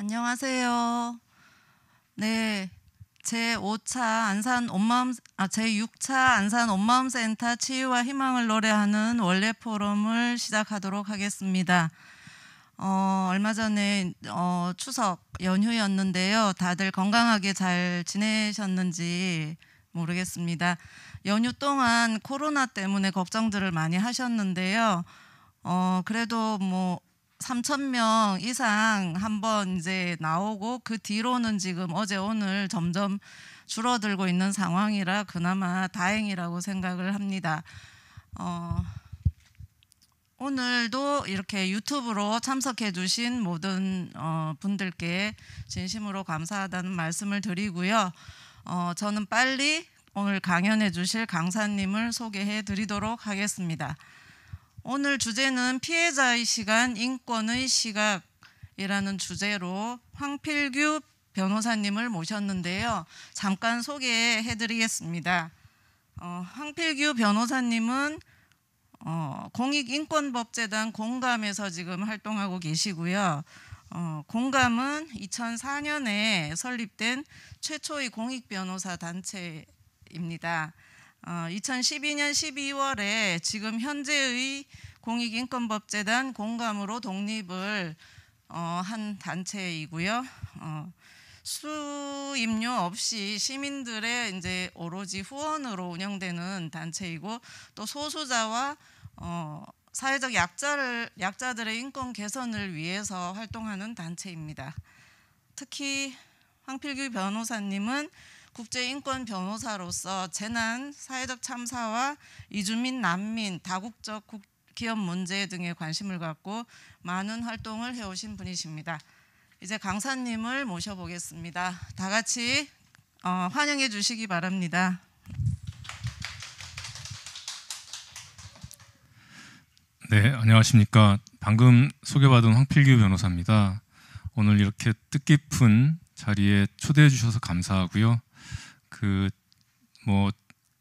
안녕하세요. 네. 제 5차 안산 온마음 아제 6차 안산 온마음 센터 치유와 희망을 노래하는 원래 포럼을 시작하도록 하겠습니다. 어, 얼마 전에 어, 추석 연휴였는데요. 다들 건강하게 잘 지내셨는지 모르겠습니다. 연휴 동안 코로나 때문에 걱정들을 많이 하셨는데요. 어, 그래도 뭐 3천 명 이상 한 번 이제 나오고 그 뒤로는 지금 어제 오늘 점점 줄어들고 있는 상황이라 그나마 다행이라고 생각을 합니다. 어, 오늘도 이렇게 유튜브로 참석해 주신 모든 어, 분들께 진심으로 감사하다는 말씀을 드리고요. 어, 저는 빨리 오늘 강연해 주실 강사님을 소개해 드리도록 하겠습니다. 오늘 주제는 피해자의 시간, 인권의 시각이라는 주제로 황필규 변호사님을 모셨는데요. 잠깐 소개해 드리겠습니다. 어, 황필규 변호사님은 어, 공익인권법재단 공감에서 지금 활동하고 계시고요. 어, 공감은 2004년에 설립된 최초의 공익 변호사 단체입니다. 어, 2012년 12월에 지금 현재의 공익인권법재단 공감으로 독립을 어, 한 단체이고요. 어, 수임료 없이 시민들의 이제 오로지 후원으로 운영되는 단체이고 또 소수자와 어, 사회적 약자를 약자들의 인권 개선을 위해서 활동하는 단체입니다. 특히 황필규 변호사님은 국제인권 변호사로서 재난, 사회적 참사와 이주민, 난민, 다국적 국, 기업 문제 등에 관심을 갖고 많은 활동을 해오신 분이십니다. 이제 강사님을 모셔보겠습니다. 다 같이 어, 환영해 주시기 바랍니다. 네, 안녕하십니까. 방금 소개받은 황필규 변호사입니다. 오늘 이렇게 뜻깊은 자리에 초대해 주셔서 감사하고요. 그뭐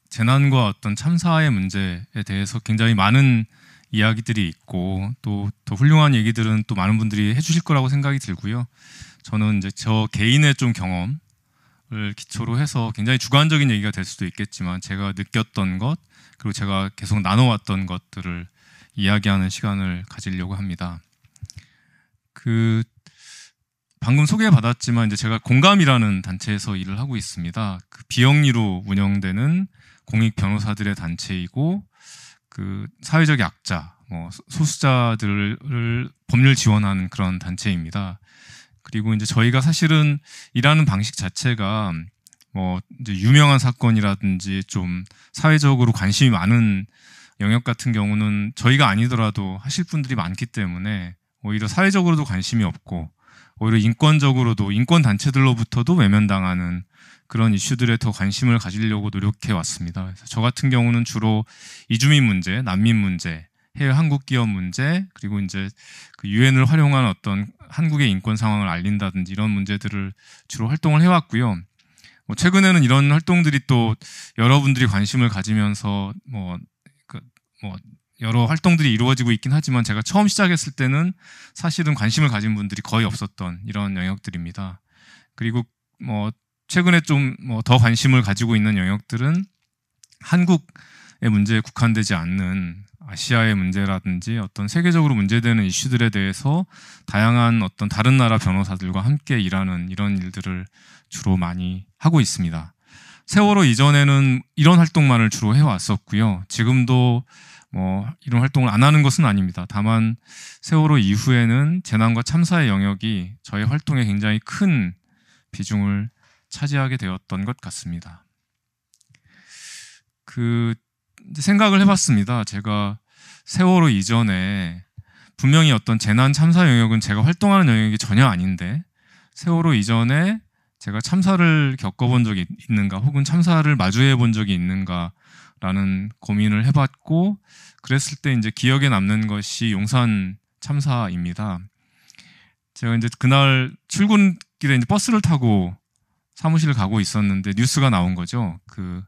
재난과 어떤 참사의 문제에 대해서 굉장히 많은 이야기들이 있고 또 더 훌륭한 얘기들은 또 많은 분들이 해주실 거라고 생각이 들고요. 저는 이제 저 개인의 좀 경험 을 기초로 해서 굉장히 주관적인 얘기가 될 수도 있겠지만 제가 느꼈던 것 그리고 제가 계속 나눠왔던 것들을 이야기하는 시간을 가지려고 합니다. 그 방금 소개받았지만 이제 제가 공감이라는 단체에서 일을 하고 있습니다. 그 비영리로 운영되는 공익 변호사들의 단체이고 그 사회적 약자, 뭐 소수자들을 법률 지원하는 그런 단체입니다. 그리고 이제 저희가 사실은 일하는 방식 자체가 뭐 이제 유명한 사건이라든지 좀 사회적으로 관심이 많은 영역 같은 경우는 저희가 아니더라도 하실 분들이 많기 때문에 오히려 사회적으로도 관심이 없고 오히려 인권적으로도 인권 단체들로부터도 외면당하는 그런 이슈들에 더 관심을 가지려고 노력해 왔습니다. 그래서 저 같은 경우는 주로 이주민 문제, 난민 문제, 해외 한국 기업 문제, 그리고 이제 그 유엔을 활용한 어떤 한국의 인권 상황을 알린다든지 이런 문제들을 주로 활동을 해왔고요. 뭐 최근에는 이런 활동들이 또 여러분들이 관심을 가지면서 뭐, 그, 뭐 여러 활동들이 이루어지고 있긴 하지만 제가 처음 시작했을 때는 사실은 관심을 가진 분들이 거의 없었던 이런 영역들입니다. 그리고 뭐 최근에 좀더 뭐 관심을 가지고 있는 영역들은 한국의 문제에 국한되지 않는 아시아의 문제라든지 어떤 세계적으로 문제되는 이슈들에 대해서 다양한 어떤 다른 나라 변호사들과 함께 일하는 이런 일들을 주로 많이 하고 있습니다. 세월호 이전에는 이런 활동만을 주로 해왔었고요. 지금도 뭐 이런 활동을 안 하는 것은 아닙니다. 다만 세월호 이후에는 재난과 참사의 영역이 저의 활동에 굉장히 큰 비중을 차지하게 되었던 것 같습니다. 그 생각을 해봤습니다. 제가 세월호 이전에 분명히 어떤 재난 참사 영역은 제가 활동하는 영역이 전혀 아닌데 세월호 이전에 제가 참사를 겪어본 적이 있는가 혹은 참사를 마주해 본 적이 있는가 라는 고민을 해봤고 그랬을 때 이제 기억에 남는 것이 용산 참사입니다. 제가 이제 그날 출근길에 이제 버스를 타고 사무실을 가고 있었는데 뉴스가 나온 거죠. 그,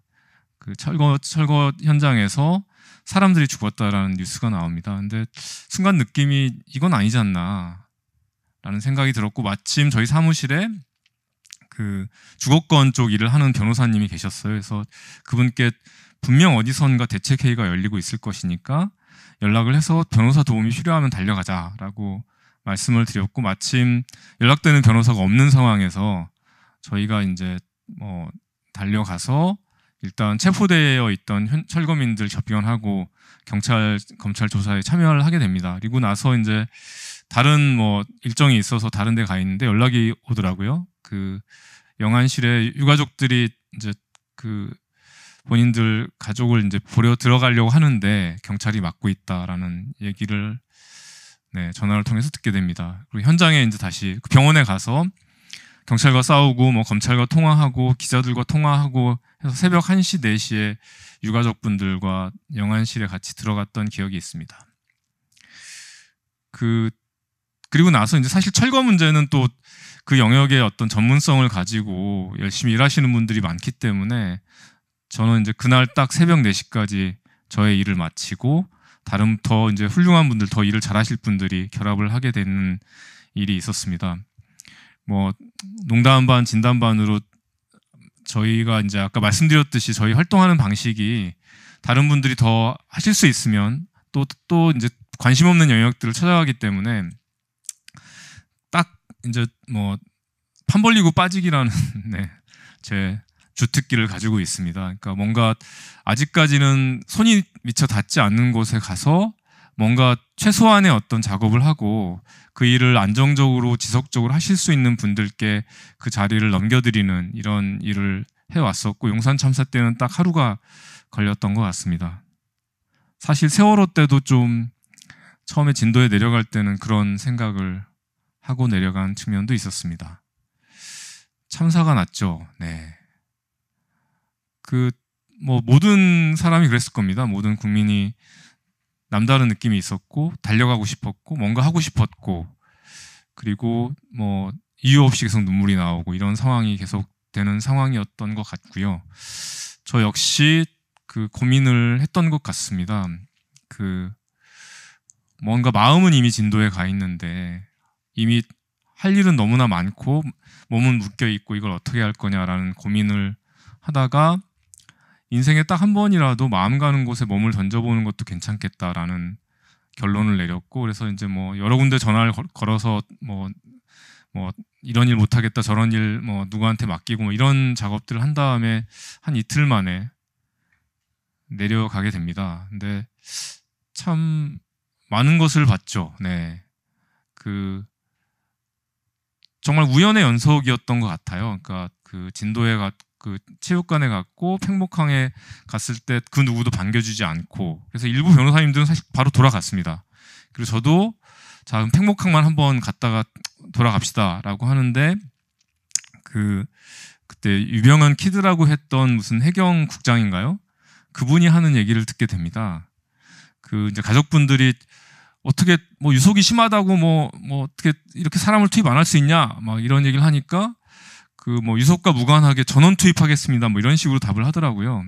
그 철거 철거 현장에서 사람들이 죽었다라는 뉴스가 나옵니다. 근데 순간 느낌이 이건 아니지 않나라는 생각이 들었고 마침 저희 사무실에 그 주거권 쪽 일을 하는 변호사님이 계셨어요. 그래서 그분께 분명 어디선가 대책회의가 열리고 있을 것이니까 연락을 해서 변호사 도움이 필요하면 달려가자라고 말씀을 드렸고 마침 연락되는 변호사가 없는 상황에서 저희가 이제 뭐 달려가서 일단 체포되어 있던 철거민들 접견하고 경찰 검찰 조사에 참여를 하게 됩니다. 그리고 나서 이제 다른 뭐 일정이 있어서 다른 데 가 있는데 연락이 오더라고요. 그 영안실에 유가족들이 이제 그 본인들 가족을 이제 보려 들어가려고 하는데 경찰이 막고 있다라는 얘기를 네, 전화를 통해서 듣게 됩니다. 그리고 현장에 이제 다시 그 병원에 가서 경찰과 싸우고 뭐 검찰과 통화하고 기자들과 통화하고 해서 새벽 1시, 4시에 유가족분들과 영안실에 같이 들어갔던 기억이 있습니다. 그 그리고 나서 이제 사실 철거 문제는 또 그 영역의 어떤 전문성을 가지고 열심히 일하시는 분들이 많기 때문에 저는 이제 그날 딱 새벽 4시까지 저의 일을 마치고 다른 더 이제 훌륭한 분들 더 일을 잘하실 분들이 결합을 하게 되는 일이 있었습니다. 뭐 농담 반 진담 반으로 저희가 이제 아까 말씀드렸듯이 저희 활동하는 방식이 다른 분들이 더 하실 수 있으면 또 또 이제 관심 없는 영역들을 찾아가기 때문에 딱 이제 뭐 판 벌리고 빠지기라는 네, 제 주특기를 가지고 있습니다. 그러니까 뭔가 아직까지는 손이 미처 닿지 않는 곳에 가서 뭔가 최소한의 어떤 작업을 하고 그 일을 안정적으로 지속적으로 하실 수 있는 분들께 그 자리를 넘겨드리는 이런 일을 해왔었고 용산 참사 때는 딱 하루가 걸렸던 것 같습니다. 사실 세월호 때도 좀 처음에 진도에 내려갈 때는 그런 생각을 하고 내려간 측면도 있었습니다. 참사가 났죠. 네. 그뭐 모든 사람이 그랬을 겁니다. 모든 국민이 남다른 느낌이 있었고 달려가고 싶었고 뭔가 하고 싶었고 그리고 뭐 이유 없이 계속 눈물이 나오고 이런 상황이 계속 되는 상황이었던 것 같고요. 저 역시 그 고민을 했던 것 같습니다. 그 뭔가 마음은 이미 진도에 가 있는데 이미 할 일은 너무나 많고 몸은 묶여 있고 이걸 어떻게 할 거냐라는 고민을 하다가 인생에 딱 한 번이라도 마음 가는 곳에 몸을 던져보는 것도 괜찮겠다라는 결론을 내렸고 그래서 이제 뭐 여러 군데 전화를 걸어서 뭐뭐 뭐 이런 일 못하겠다 저런 일 뭐 누구한테 맡기고 뭐 이런 작업들을 한 다음에 한 이틀 만에 내려가게 됩니다. 근데 참 많은 것을 봤죠. 네. 그 정말 우연의 연속이었던 것 같아요. 그러니까 그 진도에 가, 그 체육관에 갔고 팽목항에 갔을 때 그 누구도 반겨주지 않고 그래서 일부 변호사님들은 사실 바로 돌아갔습니다. 그리고 저도 자 그럼 팽목항만 한번 갔다가 돌아갑시다라고 하는데 그 그때 유명한 키드라고 했던 무슨 해경 국장인가요? 그분이 하는 얘기를 듣게 됩니다. 그 이제 가족분들이 어떻게 뭐 유속이 심하다고 뭐뭐 뭐 어떻게 이렇게 사람을 투입 안 할 수 있냐 막 이런 얘기를 하니까 그뭐 유속과 무관하게 전원 투입하겠습니다. 뭐 이런 식으로 답을 하더라고요.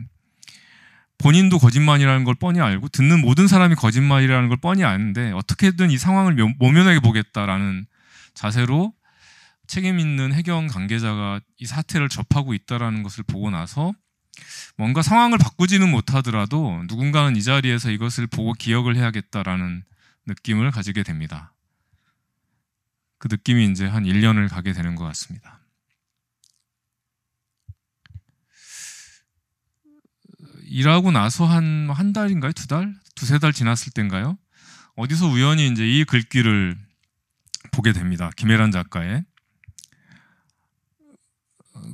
본인도 거짓말이라는 걸 뻔히 알고 듣는 모든 사람이 거짓말이라는 걸 뻔히 아는데 어떻게든 이 상황을 모면하게 보겠다라는 자세로 책임 있는 해경 관계자가 이 사태를 접하고 있다라는 것을 보고 나서 뭔가 상황을 바꾸지는 못하더라도 누군가는 이 자리에서 이것을 보고 기억을 해야겠다라는 느낌을 가지게 됩니다. 그 느낌이 이제 한 1년을 가게 되는 것 같습니다. 일하고 나서 한 한 달인가요? 두 달? 두세 달 지났을 때인가요? 어디서 우연히 이제 이 글귀를 보게 됩니다. 김혜란 작가의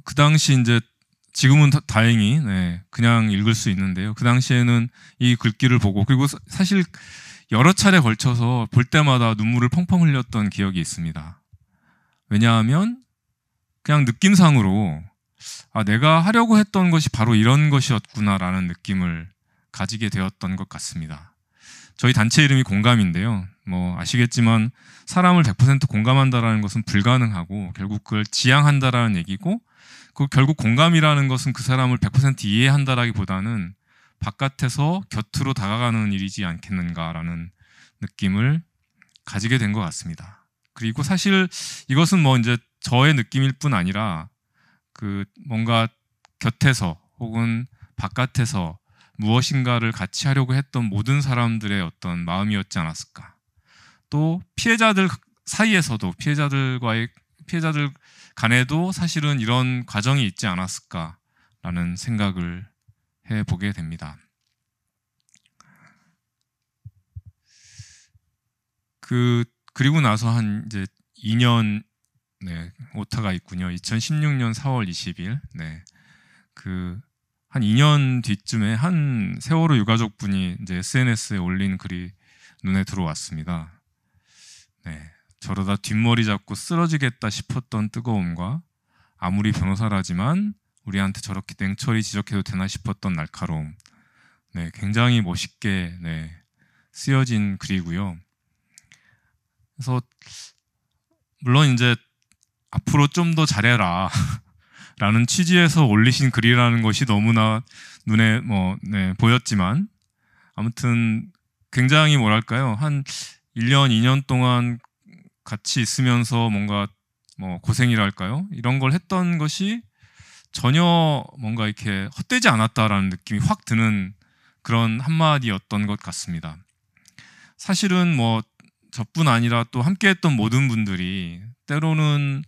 그 당시 이제 지금은 다, 행히 네, 그냥 읽을 수 있는데요. 그 당시에는 이 글귀를 보고 그리고 사실 여러 차례 걸쳐서 볼 때마다 눈물을 펑펑 흘렸던 기억이 있습니다. 왜냐하면 그냥 느낌상으로 아, 내가 하려고 했던 것이 바로 이런 것이었구나라는 느낌을 가지게 되었던 것 같습니다. 저희 단체 이름이 공감인데요. 뭐 아시겠지만 사람을 100% 공감한다라는 것은 불가능하고 결국 그걸 지향한다라는 얘기고 그 결국 공감이라는 것은 그 사람을 100% 이해한다라기보다는 바깥에서 곁으로 다가가는 일이지 않겠는가라는 느낌을 가지게 된 것 같습니다. 그리고 사실 이것은 뭐 이제 저의 느낌일 뿐 아니라 그 뭔가 곁에서 혹은 바깥에서 무엇인가를 같이 하려고 했던 모든 사람들의 어떤 마음이었지 않았을까. 또 피해자들 사이에서도 피해자들과의 피해자들 간에도 사실은 이런 과정이 있지 않았을까라는 생각을 해 보게 됩니다. 그 그리고 나서 한 이제 2년 네, 오타가 있군요. 2016년 4월 20일. 네. 그 한 2년 뒤쯤에 한 세월호 유가족 분이 이제 SNS에 올린 글이 눈에 들어왔습니다. 네. 저러다 뒷머리 잡고 쓰러지겠다 싶었던 뜨거움과 아무리 변호사라지만 우리한테 저렇게 냉철히 지적해도 되나 싶었던 날카로움. 네, 굉장히 멋있게 네, 쓰여진 글이고요. 그래서 물론 이제 앞으로 좀 더 잘해라. 라는 취지에서 올리신 글이라는 것이 너무나 눈에 뭐, 네, 보였지만, 아무튼 굉장히 뭐랄까요. 한 1년, 2년 동안 같이 있으면서 뭔가 뭐 고생이랄까요? 이런 걸 했던 것이 전혀 뭔가 이렇게 헛되지 않았다라는 느낌이 확 드는 그런 한마디였던 것 같습니다. 사실은 뭐 저뿐 아니라 또 함께했던 모든 분들이 때로는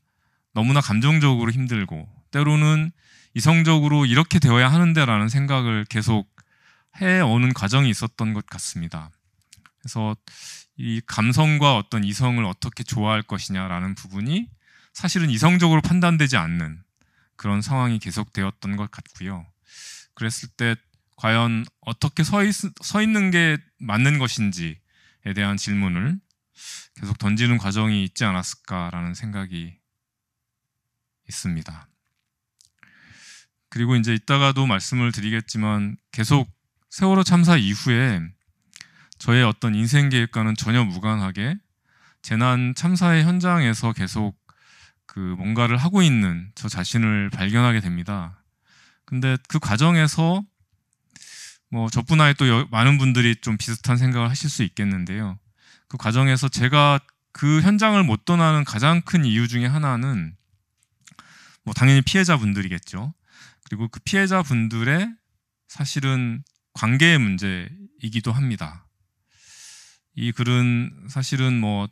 너무나 감정적으로 힘들고 때로는 이성적으로 이렇게 되어야 하는데라는 생각을 계속 해오는 과정이 있었던 것 같습니다. 그래서 이 감성과 어떤 이성을 어떻게 조화할 것이냐라는 부분이 사실은 이성적으로 판단되지 않는 그런 상황이 계속되었던 것 같고요. 그랬을 때 과연 어떻게 서, 있, 서 있는 게 맞는 것인지에 대한 질문을 계속 던지는 과정이 있지 않았을까라는 생각이 있습니다. 그리고 이제 이따가도 말씀을 드리겠지만 계속 세월호 참사 이후에 저의 어떤 인생 계획과는 전혀 무관하게 재난 참사의 현장에서 계속 그 뭔가를 하고 있는 저 자신을 발견하게 됩니다. 근데 그 과정에서 뭐 저뿐 아니 또 많은 분들이 좀 비슷한 생각을 하실 수 있겠는데요. 그 과정에서 제가 그 현장을 못 떠나는 가장 큰 이유 중에 하나는 뭐 당연히 피해자분들이겠죠. 그리고 그 피해자분들의 사실은 관계의 문제이기도 합니다. 이 글은 사실은 뭐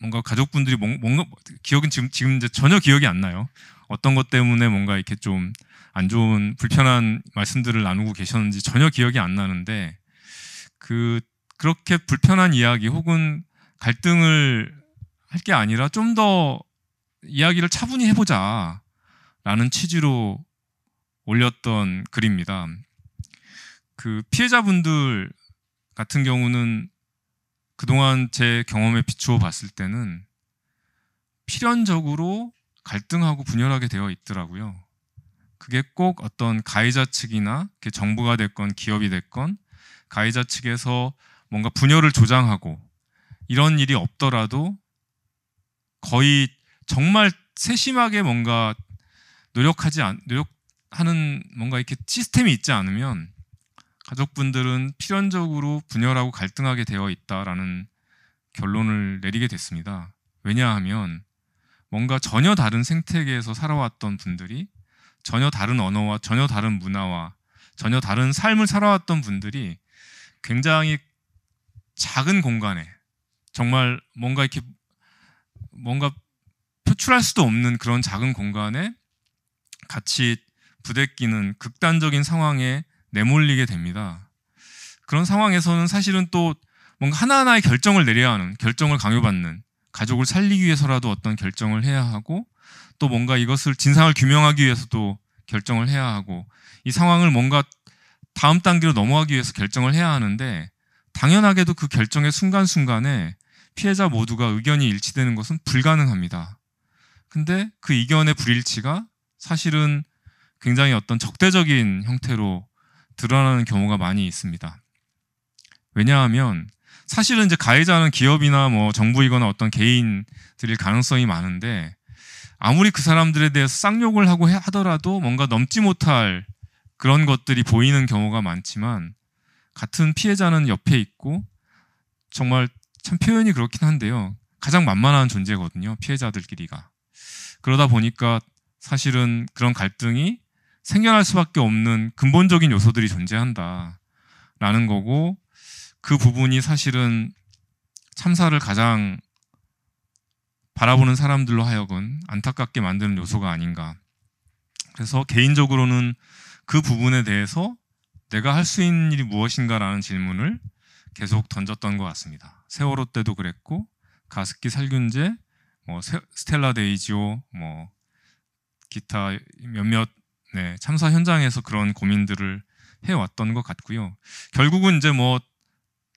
뭔가 가족분들이 뭔가 기억은 지금 지금 이제 전혀 기억이 안 나요. 어떤 것 때문에 뭔가 이렇게 좀 안 좋은 불편한 말씀들을 나누고 계셨는지 전혀 기억이 안 나는데 그 그렇게 불편한 이야기 혹은 갈등을 할 게 아니라 좀더 이야기를 차분히 해보자 라는 취지로 올렸던 글입니다. 그 피해자분들 같은 경우는 그동안 제 경험에 비추어 봤을 때는 필연적으로 갈등하고 분열하게 되어 있더라고요. 그게 꼭 어떤 가해자 측이나 정부가 됐건 기업이 됐건 가해자 측에서 뭔가 분열을 조장하고 이런 일이 없더라도 거의 정말 세심하게 뭔가 노력하지 않, 노력하는 뭔가 이렇게 시스템이 있지 않으면 가족분들은 필연적으로 분열하고 갈등하게 되어 있다라는 결론을 내리게 됐습니다. 왜냐하면 뭔가 전혀 다른 생태계에서 살아왔던 분들이 전혀 다른 언어와 전혀 다른 문화와 전혀 다른 삶을 살아왔던 분들이 굉장히 작은 공간에 정말 뭔가 이렇게 뭔가 탈출할 수도 없는 그런 작은 공간에 같이 부대끼는 극단적인 상황에 내몰리게 됩니다. 그런 상황에서는 사실은 또 뭔가 하나하나의 결정을 내려야 하는 결정을 강요받는 가족을 살리기 위해서라도 어떤 결정을 해야 하고 또 뭔가 이것을 진상을 규명하기 위해서도 결정을 해야 하고 이 상황을 뭔가 다음 단계로 넘어가기 위해서 결정을 해야 하는데 당연하게도 그 결정의 순간순간에 피해자 모두가 의견이 일치되는 것은 불가능합니다. 근데 그 이견의 불일치가 사실은 굉장히 어떤 적대적인 형태로 드러나는 경우가 많이 있습니다. 왜냐하면 사실은 이제 가해자는 기업이나 뭐 정부이거나 어떤 개인들일 가능성이 많은데 아무리 그 사람들에 대해서 쌍욕을 하고 하더라도 뭔가 넘지 못할 그런 것들이 보이는 경우가 많지만 같은 피해자는 옆에 있고 정말 참 표현이 그렇긴 한데요. 가장 만만한 존재거든요. 피해자들끼리가. 그러다 보니까 사실은 그런 갈등이 생겨날 수밖에 없는 근본적인 요소들이 존재한다라는 거고 그 부분이 사실은 참사를 가장 바라보는 사람들로 하여금 안타깝게 만드는 요소가 아닌가. 그래서 개인적으로는 그 부분에 대해서 내가 할 수 있는 일이 무엇인가라는 질문을 계속 던졌던 것 같습니다. 세월호 때도 그랬고 가습기 살균제 뭐 스텔라 데이지오 뭐 기타 몇몇 네, 참사 현장에서 그런 고민들을 해왔던 것 같고요. 결국은 이제 뭐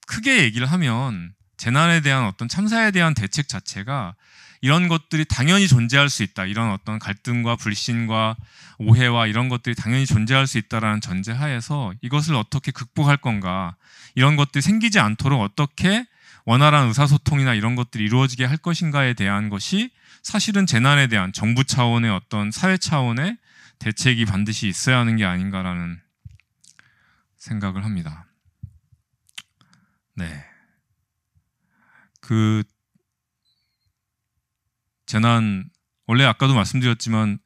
크게 얘기를 하면 재난에 대한 어떤 참사에 대한 대책 자체가 이런 것들이 당연히 존재할 수 있다. 이런 어떤 갈등과 불신과 오해와 이런 것들이 당연히 존재할 수 있다라는 전제하에서 이것을 어떻게 극복할 건가 이런 것들이 생기지 않도록 어떻게 원활한 의사소통이나 이런 것들이 이루어지게 할 것인가에 대한 것이 사실은 재난에 대한 정부 차원의 어떤 사회 차원의 대책이 반드시 있어야 하는 게 아닌가라는 생각을 합니다. 네. 그 재난 원래 아까도 말씀드렸지만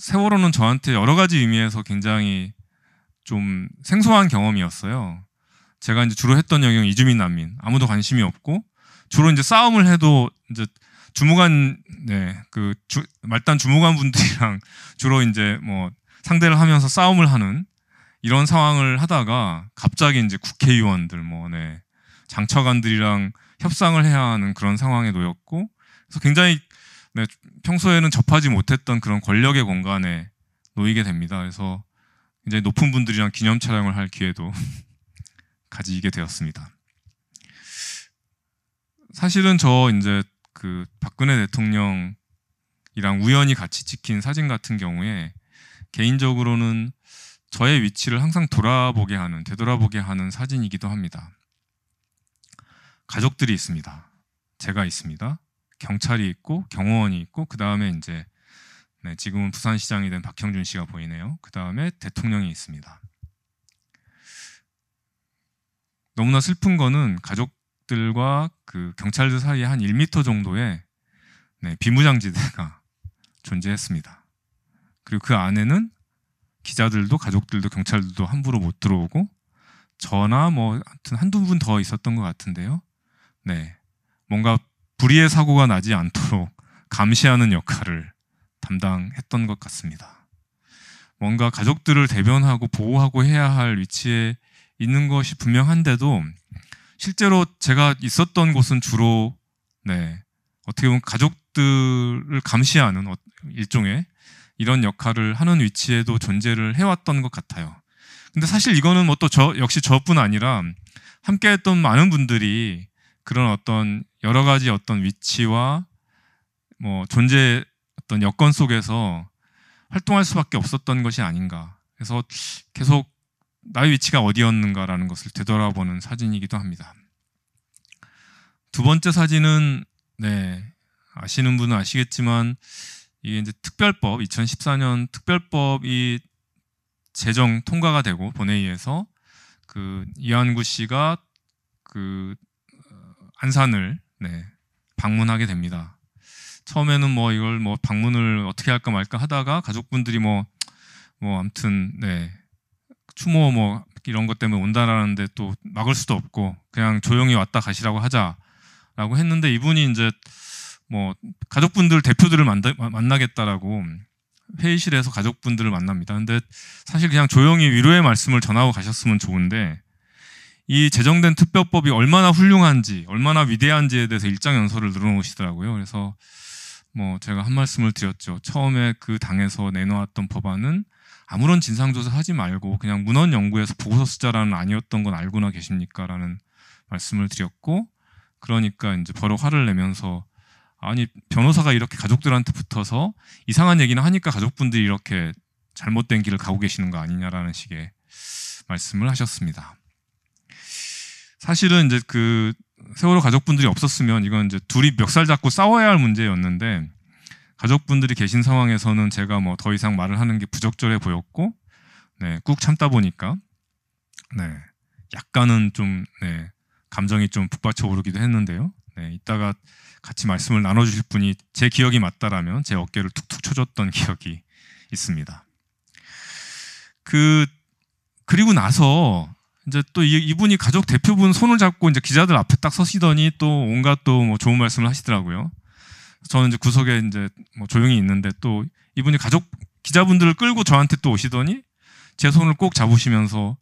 세월호는 저한테 여러 가지 의미에서 굉장히 좀 생소한 경험이었어요. 제가 이제 주로 했던 영역 은 이주민 난민 아무도 관심이 없고 주로 이제 싸움을 해도 이제 주무관 네그 말단 주무관 분들이랑 주로 이제 뭐 상대를 하면서 싸움을 하는 이런 상황을 하다가 갑자기 이제 국회의원들 뭐네 장차관들이랑 협상을 해야 하는 그런 상황에 놓였고 그래서 굉장히 네, 평소에는 접하지 못했던 그런 권력의 공간에 놓이게 됩니다. 그래서 굉장히 높은 분들이랑 기념 촬영을 할 기회도 가지게 되었습니다. 사실은 저 이제 그 박근혜 대통령이랑 우연히 같이 찍힌 사진 같은 경우에 개인적으로는 저의 위치를 항상 돌아보게 하는 되돌아보게 하는 사진이기도 합니다. 가족들이 있습니다. 제가 있습니다. 경찰이 있고 경호원이 있고 그 다음에 이제 네, 지금은 부산시장이 된 박형준 씨가 보이네요. 그 다음에 대통령이 있습니다. 너무나 슬픈 거는 가족들과 그 경찰들 사이에 한 1미터 정도의 네, 비무장지대가 존재했습니다. 그리고 그 안에는 기자들도 가족들도 경찰들도 함부로 못 들어오고 저나 뭐 하여튼 한두 분 더 있었던 것 같은데요. 네, 뭔가 불의의 사고가 나지 않도록 감시하는 역할을 담당했던 것 같습니다. 뭔가 가족들을 대변하고 보호하고 해야 할 위치에 있는 것이 분명한데도 실제로 제가 있었던 곳은 주로 네, 어떻게 보면 가족들을 감시하는 어, 일종의 이런 역할을 하는 위치에도 존재를 해왔던 것 같아요. 근데 사실 이거는 뭐 또 저 역시 저뿐 아니라 함께했던 많은 분들이 그런 어떤 여러 가지 어떤 위치와 뭐 존재 어떤 여건 속에서 활동할 수밖에 없었던 것이 아닌가. 그래서 계속 나의 위치가 어디였는가라는 것을 되돌아보는 사진이기도 합니다. 두 번째 사진은 네, 아시는 분은 아시겠지만 이게 이제 특별법 2014년 특별법이 재정 통과가 되고 본회의에서 그 이한구 씨가 그 어, 안산을 네, 방문하게 됩니다. 처음에는 뭐 이걸 뭐 방문을 어떻게 할까 말까 하다가 가족분들이 뭐뭐 뭐 아무튼 네 추모 뭐 이런 것 때문에 온다라는데 또 막을 수도 없고 그냥 조용히 왔다 가시라고 하자라고 했는데 이분이 이제 뭐 가족분들 대표들을 만나, 만나겠다라고 회의실에서 가족분들을 만납니다. 근데 사실 그냥 조용히 위로의 말씀을 전하고 가셨으면 좋은데 이 제정된 특별법이 얼마나 훌륭한지 얼마나 위대한지에 대해서 일장연설을 늘어놓으시더라고요. 그래서 뭐 제가 한 말씀을 드렸죠. 처음에 그 당에서 내놓았던 법안은 아무런 진상조사 하지 말고 그냥 문헌연구에서 보고서 쓰자라는 아니었던 건 알고나 계십니까? 라는 말씀을 드렸고 그러니까 이제 바로 화를 내면서 아니 변호사가 이렇게 가족들한테 붙어서 이상한 얘기는 하니까 가족분들이 이렇게 잘못된 길을 가고 계시는 거 아니냐라는 식의 말씀을 하셨습니다. 사실은 이제 그 세월호 가족분들이 없었으면 이건 이제 둘이 멱살 잡고 싸워야 할 문제였는데 가족분들이 계신 상황에서는 제가 뭐 더 이상 말을 하는 게 부적절해 보였고 네, 꾹 참다 보니까 네, 약간은 좀 네, 감정이 좀 북받쳐 오르기도 했는데요. 네, 이따가 같이 말씀을 나눠주실 분이 제 기억이 맞다라면 제 어깨를 툭툭 쳐줬던 기억이 있습니다. 그 그리고 나서 이제 또 이, 분이 가족 대표분 손을 잡고 이제 기자들 앞에 딱 서시더니 또 온갖 또 뭐 좋은 말씀을 하시더라고요. 저는 이제 구석에 이제 뭐 조용히 있는데 또 이분이 가족 기자분들을 끌고 저한테 또 오시더니 제 손을 꼭 잡으시면서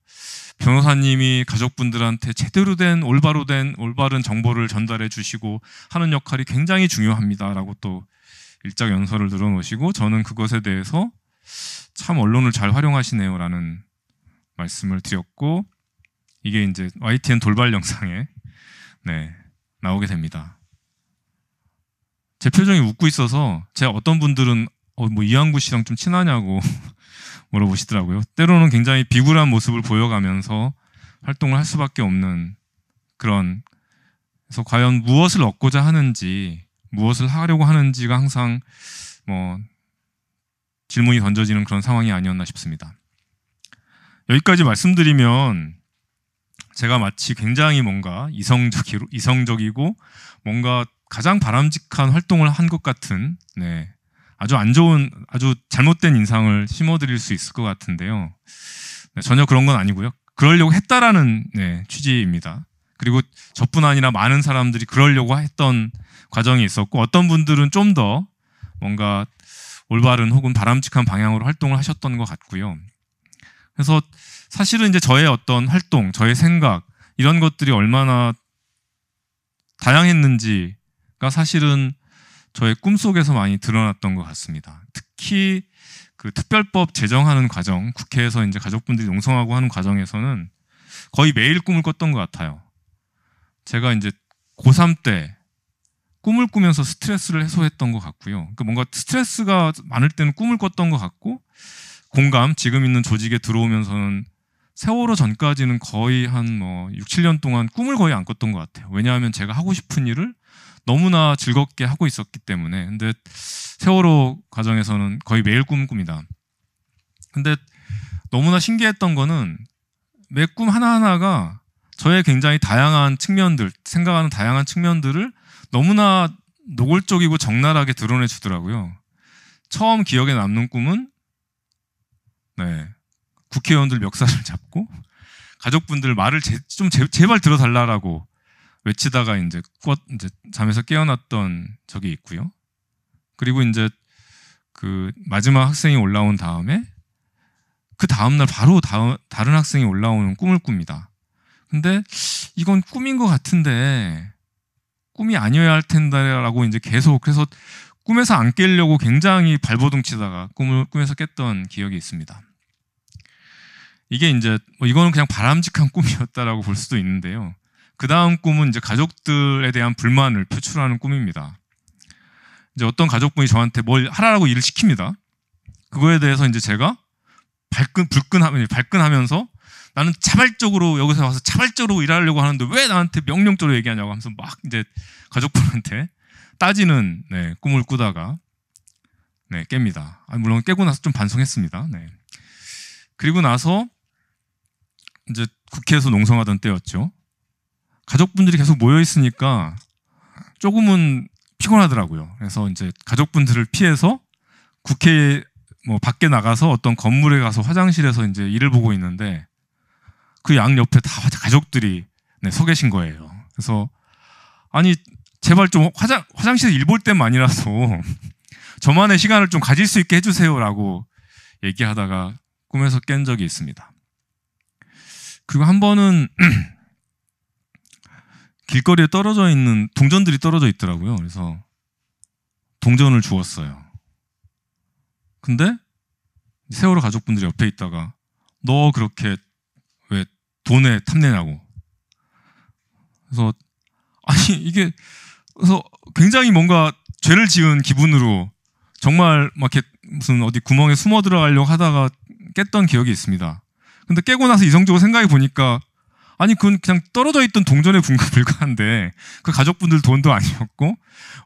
변호사님이 가족분들한테 제대로 된 올바로 된 올바른 정보를 전달해 주시고 하는 역할이 굉장히 중요합니다라고 또 일작 연설을 늘어놓으시고 저는 그것에 대해서 참 언론을 잘 활용하시네요라는 말씀을 드렸고 이게 이제 YTN 돌발 영상에 네, 나오게 됩니다. 제 표정이 웃고 있어서 제가 어떤 분들은 어, 뭐 이한구 씨랑 좀 친하냐고 물어보시더라고요. 때로는 굉장히 비굴한 모습을 보여가면서 활동을 할 수밖에 없는 그런 그래서 과연 무엇을 얻고자 하는지 무엇을 하려고 하는지가 항상 뭐 질문이 던져지는 그런 상황이 아니었나 싶습니다. 여기까지 말씀드리면 제가 마치 굉장히 뭔가 이성적이고 뭔가 가장 바람직한 활동을 한 것 같은 네, 아주 안 좋은 아주 잘못된 인상을 심어드릴 수 있을 것 같은데요. 네, 전혀 그런 건 아니고요. 그러려고 했다라는 네, 취지입니다. 그리고 저뿐 아니라 많은 사람들이 그러려고 했던 과정이 있었고 어떤 분들은 좀 더 뭔가 올바른 혹은 바람직한 방향으로 활동을 하셨던 것 같고요. 그래서 사실은 이제 저의 어떤 활동, 저의 생각 이런 것들이 얼마나 다양했는지 그러니까 사실은 저의 꿈속에서 많이 드러났던 것 같습니다. 특히 그 특별법 제정하는 과정, 국회에서 이제 가족분들이 농성하고 하는 과정에서는 거의 매일 꿈을 꿨던 것 같아요. 제가 이제 고3 때 꿈을 꾸면서 스트레스를 해소했던 것 같고요. 그러니까 뭔가 스트레스가 많을 때는 꿈을 꿨던 것 같고, 공감, 지금 있는 조직에 들어오면서는 세월호 전까지는 거의 한 뭐 6, 7년 동안 꿈을 거의 안 꿨던 것 같아요. 왜냐하면 제가 하고 싶은 일을 너무나 즐겁게 하고 있었기 때문에 근데 세월호 과정에서는 거의 매일 꿈 꿉니다. 근데 너무나 신기했던 거는 매 꿈 하나하나가 저의 굉장히 다양한 측면들, 생각하는 다양한 측면들을 너무나 노골적이고 적나라하게 드러내 주더라고요. 처음 기억에 남는 꿈은 네, 국회의원들 멱살을 잡고 가족분들 말을 제, 좀 제, 발 들어달라라고 외치다가 이제 꽃 이제 잠에서 깨어났던 적이 있고요. 그리고 이제 그 마지막 학생이 올라온 다음에 그 다음 날 바로 다, 음 다른 학생이 올라오는 꿈을 꿉니다. 근데 이건 꿈인 것 같은데 꿈이 아니어야 할 텐데라고 이제 계속 해서 꿈에서 안 깰려고 굉장히 발버둥 치다가 꿈을 꿈에서 깼던 기억이 있습니다. 이게 이제 뭐 이거는 그냥 바람직한 꿈이었다라고 볼 수도 있는데요. 그 다음 꿈은 이제 가족들에 대한 불만을 표출하는 꿈입니다. 이제 어떤 가족분이 저한테 뭘 하라고 일을 시킵니다. 그거에 대해서 이제 제가 발끈, 불끈하면, 발끈하면서 나는 자발적으로 여기서 와서 자발적으로 일하려고 하는데 왜 나한테 명령적으로 얘기하냐고 하면서 막 이제 가족분한테 따지는 네, 꿈을 꾸다가 네, 깹니다. 아, 물론 깨고 나서 좀 반성했습니다. 네. 그리고 나서 이제 국회에서 농성하던 때였죠. 가족분들이 계속 모여 있으니까 조금은 피곤하더라고요. 그래서 이제 가족분들을 피해서 국회 뭐 밖에 나가서 어떤 건물에 가서 화장실에서 이제 일을 보고 있는데 그 양 옆에 다 가족들이 네, 서 계신 거예요. 그래서 아니 제발 좀 화장 화장실 일볼 때만이라서 저만의 시간을 좀 가질 수 있게 해주세요라고 얘기하다가 꿈에서 깬 적이 있습니다. 그리고 한 번은 길거리에 떨어져 있는 동전들이 떨어져 있더라고요. 그래서 동전을 주웠어요 근데 세월호 가족분들이 옆에 있다가 너 그렇게 왜 돈에 탐내냐고. 그래서 아니 이게 그래서 굉장히 뭔가 죄를 지은 기분으로 정말 막 이렇게 무슨 어디 구멍에 숨어 들어가려고 하다가 깼던 기억이 있습니다. 근데 깨고 나서 이성적으로 생각해 보니까 아니 그건 그냥 떨어져 있던 동전의 분과 불가한데그 가족분들 돈도 아니었고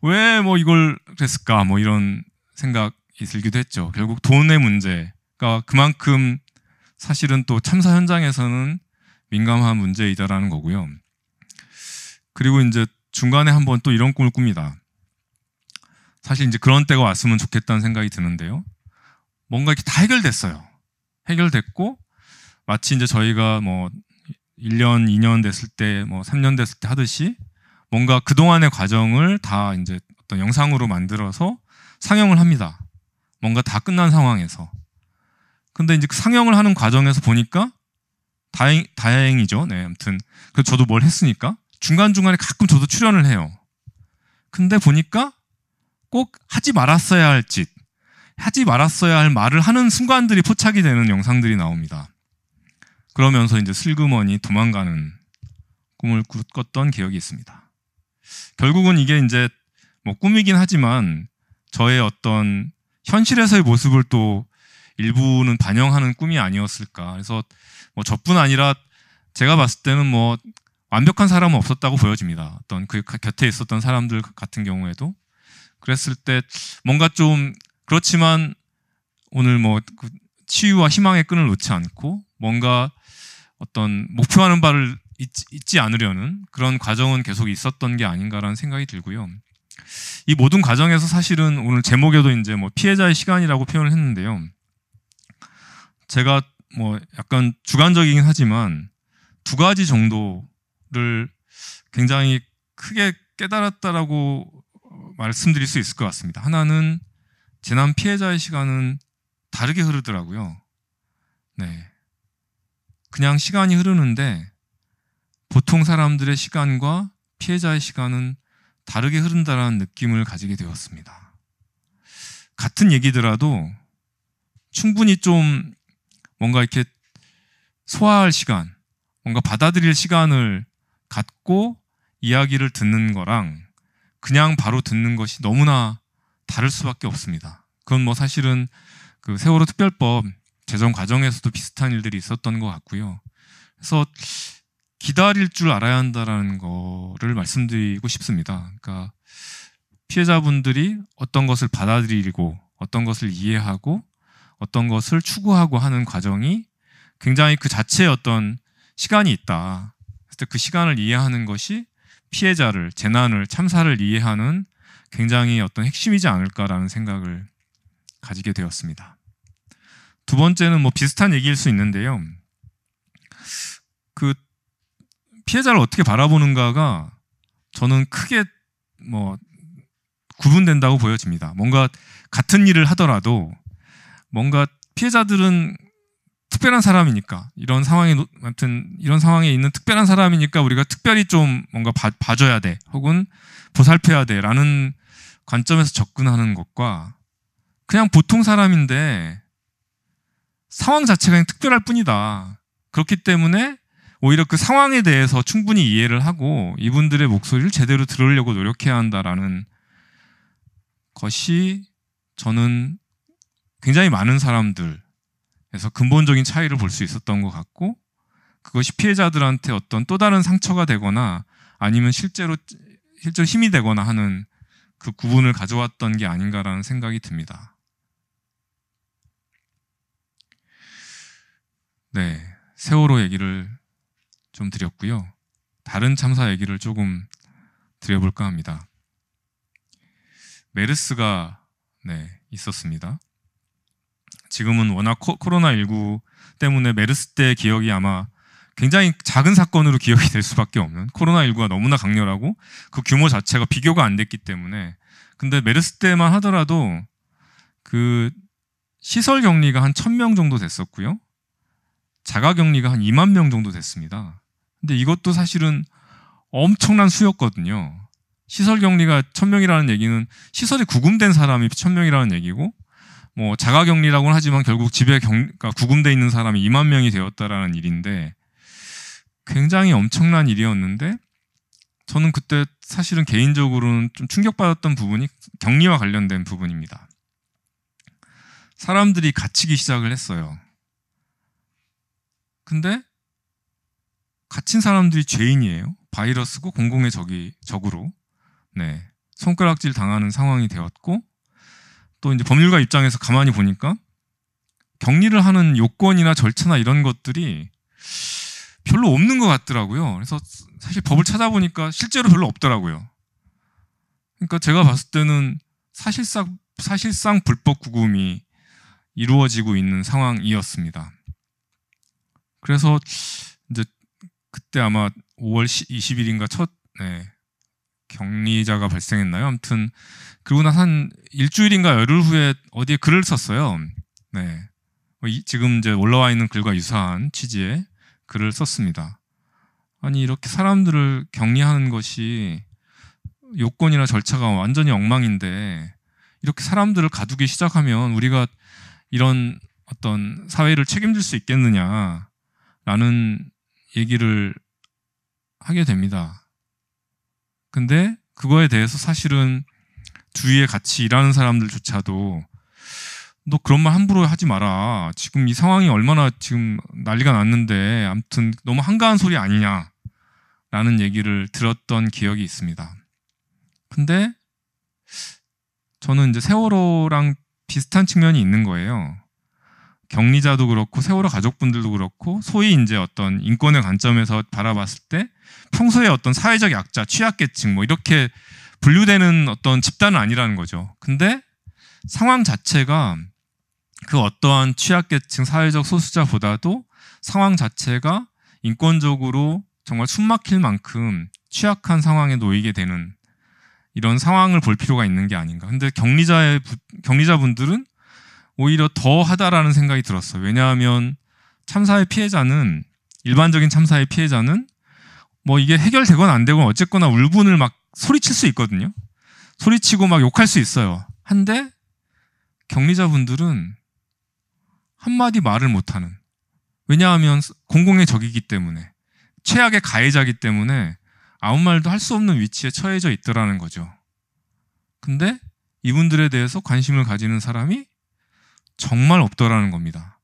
왜 뭐 이걸 그을까뭐 이런 생각이 들기도 했죠. 결국 돈의 문제가 그만큼 사실은 또 참사 현장에서는 민감한 문제이다라는 거고요. 그리고 이제 중간에 한 번 또 이런 꿈을 꿉니다. 사실 이제 그런 때가 왔으면 좋겠다는 생각이 드는데요. 뭔가 이렇게 다 해결됐어요. 해결됐고 마치 이제 저희가 뭐 1년, 2년 됐을 때, 뭐 3년 됐을 때 하듯이 뭔가 그동안의 과정을 다 이제 어떤 영상으로 만들어서 상영을 합니다. 뭔가 다 끝난 상황에서. 근데 이제 그 상영을 하는 과정에서 보니까 다행, 다행이죠. 네, 아무튼. 그 저도 뭘 했으니까. 중간중간에 가끔 저도 출연을 해요. 근데 보니까 꼭 하지 말았어야 할 짓, 하지 말았어야 할 말을 하는 순간들이 포착이 되는 영상들이 나옵니다. 그러면서 이제 슬그머니 도망가는 꿈을 꿨던 기억이 있습니다. 결국은 이게 이제 뭐 꿈이긴 하지만 저의 어떤 현실에서의 모습을 또 일부는 반영하는 꿈이 아니었을까. 그래서 뭐 저뿐 아니라 제가 봤을 때는 뭐 완벽한 사람은 없었다고 보여집니다. 어떤 그 곁에 있었던 사람들 같은 경우에도 그랬을 때 뭔가 좀 그렇지만 오늘 뭐 그 치유와 희망의 끈을 놓지 않고 뭔가 어떤 목표하는 바를 잊지 않으려는 그런 과정은 계속 있었던 게 아닌가라는 생각이 들고요. 이 모든 과정에서 사실은 오늘 제목에도 이제 뭐 피해자의 시간이라고 표현을 했는데요. 제가 뭐 약간 주관적이긴 하지만 두 가지 정도를 굉장히 크게 깨달았다라고 말씀드릴 수 있을 것 같습니다. 하나는 재난 피해자의 시간은 다르게 흐르더라고요. 네. 그냥 시간이 흐르는데 보통 사람들의 시간과 피해자의 시간은 다르게 흐른다라는 느낌을 가지게 되었습니다. 같은 얘기더라도 충분히 좀 뭔가 이렇게 소화할 시간, 뭔가 받아들일 시간을 갖고 이야기를 듣는 거랑 그냥 바로 듣는 것이 너무나 다를 수밖에 없습니다. 그건 뭐 사실은 그 세월호 특별법 재정 과정에서도 비슷한 일들이 있었던 것 같고요. 그래서 기다릴 줄 알아야 한다라는 거를 말씀드리고 싶습니다. 그러니까 피해자분들이 어떤 것을 받아들이고 어떤 것을 이해하고 어떤 것을 추구하고 하는 과정이 굉장히 그 자체의 어떤 시간이 있다. 그래그 시간을 이해하는 것이 피해자를 재난을 참사를 이해하는 굉장히 어떤 핵심이지 않을까라는 생각을 가지게 되었습니다. 두 번째는 뭐 비슷한 얘기일 수 있는데요. 그 피해자를 어떻게 바라보는가가 저는 크게 뭐 구분된다고 보여집니다. 뭔가 같은 일을 하더라도 뭔가 피해자들은 특별한 사람이니까 이런 상황에 아무튼 이런 상황에 있는 특별한 사람이니까 우리가 특별히 좀 뭔가 봐, 줘야돼 혹은 보살펴야 돼라는 관점에서 접근하는 것과 그냥 보통 사람인데 상황 자체가 특별할 뿐이다. 그렇기 때문에 오히려 그 상황에 대해서 충분히 이해를 하고 이분들의 목소리를 제대로 들으려고 노력해야 한다라는 것이 저는 굉장히 많은 사람들에서 근본적인 차이를 볼 수 있었던 것 같고 그것이 피해자들한테 어떤 또 다른 상처가 되거나 아니면 실제로 실제로 힘이 되거나 하는 그 구분을 가져왔던 게 아닌가라는 생각이 듭니다. 네, 세월호 얘기를 좀 드렸고요. 다른 참사 얘기를 조금 드려볼까 합니다. 메르스가 네, 있었습니다. 지금은 워낙 코로나19 때문에 메르스 때 기억이 아마 굉장히 작은 사건으로 기억이 될 수밖에 없는 코로나19가 너무나 강렬하고 그 규모 자체가 비교가 안 됐기 때문에 근데 메르스 때만 하더라도 그 시설 격리가 한 천 명 정도 됐었고요. 자가격리가 한 2만 명 정도 됐습니다. 근데 이것도 사실은 엄청난 수였거든요. 시설 격리가 1000명이라는 얘기는 시설이 구금된 사람이 1000명이라는 얘기고 뭐 자가 격리라고는 하지만 결국 집에 경, 그러 그러니까 구금돼 있는 사람이 2만 명이 되었다라는 일인데 굉장히 엄청난 일이었는데 저는 그때 사실은 개인적으로는 좀 충격받았던 부분이 격리와 관련된 부분입니다. 사람들이 갇히기 시작을 했어요. 근데 갇힌 사람들이 죄인이에요. 바이러스고 공공의 적이 적으로 네 손가락질 당하는 상황이 되었고 또 이제 법률가 입장에서 가만히 보니까 격리를 하는 요건이나 절차나 이런 것들이 별로 없는 것 같더라고요. 그래서 사실 법을 찾아보니까 실제로 별로 없더라고요. 그러니까 제가 봤을 때는 사실상 사실상 불법 구금이 이루어지고 있는 상황이었습니다. 그래서 이제 그때 아마 5월 20일인가 첫 네, 격리자가 발생했나요? 아무튼 그러고 나서 한 일주일인가 열흘 후에 어디에 글을 썼어요. 네. 어, 지금 이제 올라와 있는 글과 유사한 취지의 글을 썼습니다. 아니 이렇게 사람들을 격리하는 것이 요건이나 절차가 완전히 엉망인데 이렇게 사람들을 가두기 시작하면 우리가 이런 어떤 사회를 책임질 수 있겠느냐 라는 얘기를 하게 됩니다. 근데 그거에 대해서 사실은 주위에 같이 일하는 사람들조차도 너 그런 말 함부로 하지 마라. 지금 이 상황이 얼마나 지금 난리가 났는데 아무튼 너무 한가한 소리 아니냐. 라는 얘기를 들었던 기억이 있습니다. 근데 저는 이제 세월호랑 비슷한 측면이 있는 거예요. 격리자도 그렇고 세월호 가족분들도 그렇고 소위 이제 어떤 인권의 관점에서 바라봤을 때 평소에 어떤 사회적 약자, 취약계층 뭐 이렇게 분류되는 어떤 집단은 아니라는 거죠. 근데 상황 자체가 그 어떠한 취약계층, 사회적 소수자보다도 상황 자체가 인권적으로 정말 숨막힐 만큼 취약한 상황에 놓이게 되는 이런 상황을 볼 필요가 있는 게 아닌가. 근데 격리자의 격리자분들은 오히려 더 하다라는 생각이 들었어. 왜냐하면 참사의 피해자는 일반적인 참사의 피해자는 뭐 이게 해결되건 안 되건 어쨌거나 울분을 막 소리칠 수 있거든요. 소리치고 막 욕할 수 있어요. 한데 격리자분들은 한마디 말을 못하는. 왜냐하면 공공의 적이기 때문에 최악의 가해자기 때문에 아무 말도 할 수 없는 위치에 처해져 있더라는 거죠. 근데 이분들에 대해서 관심을 가지는 사람이 정말 없더라는 겁니다.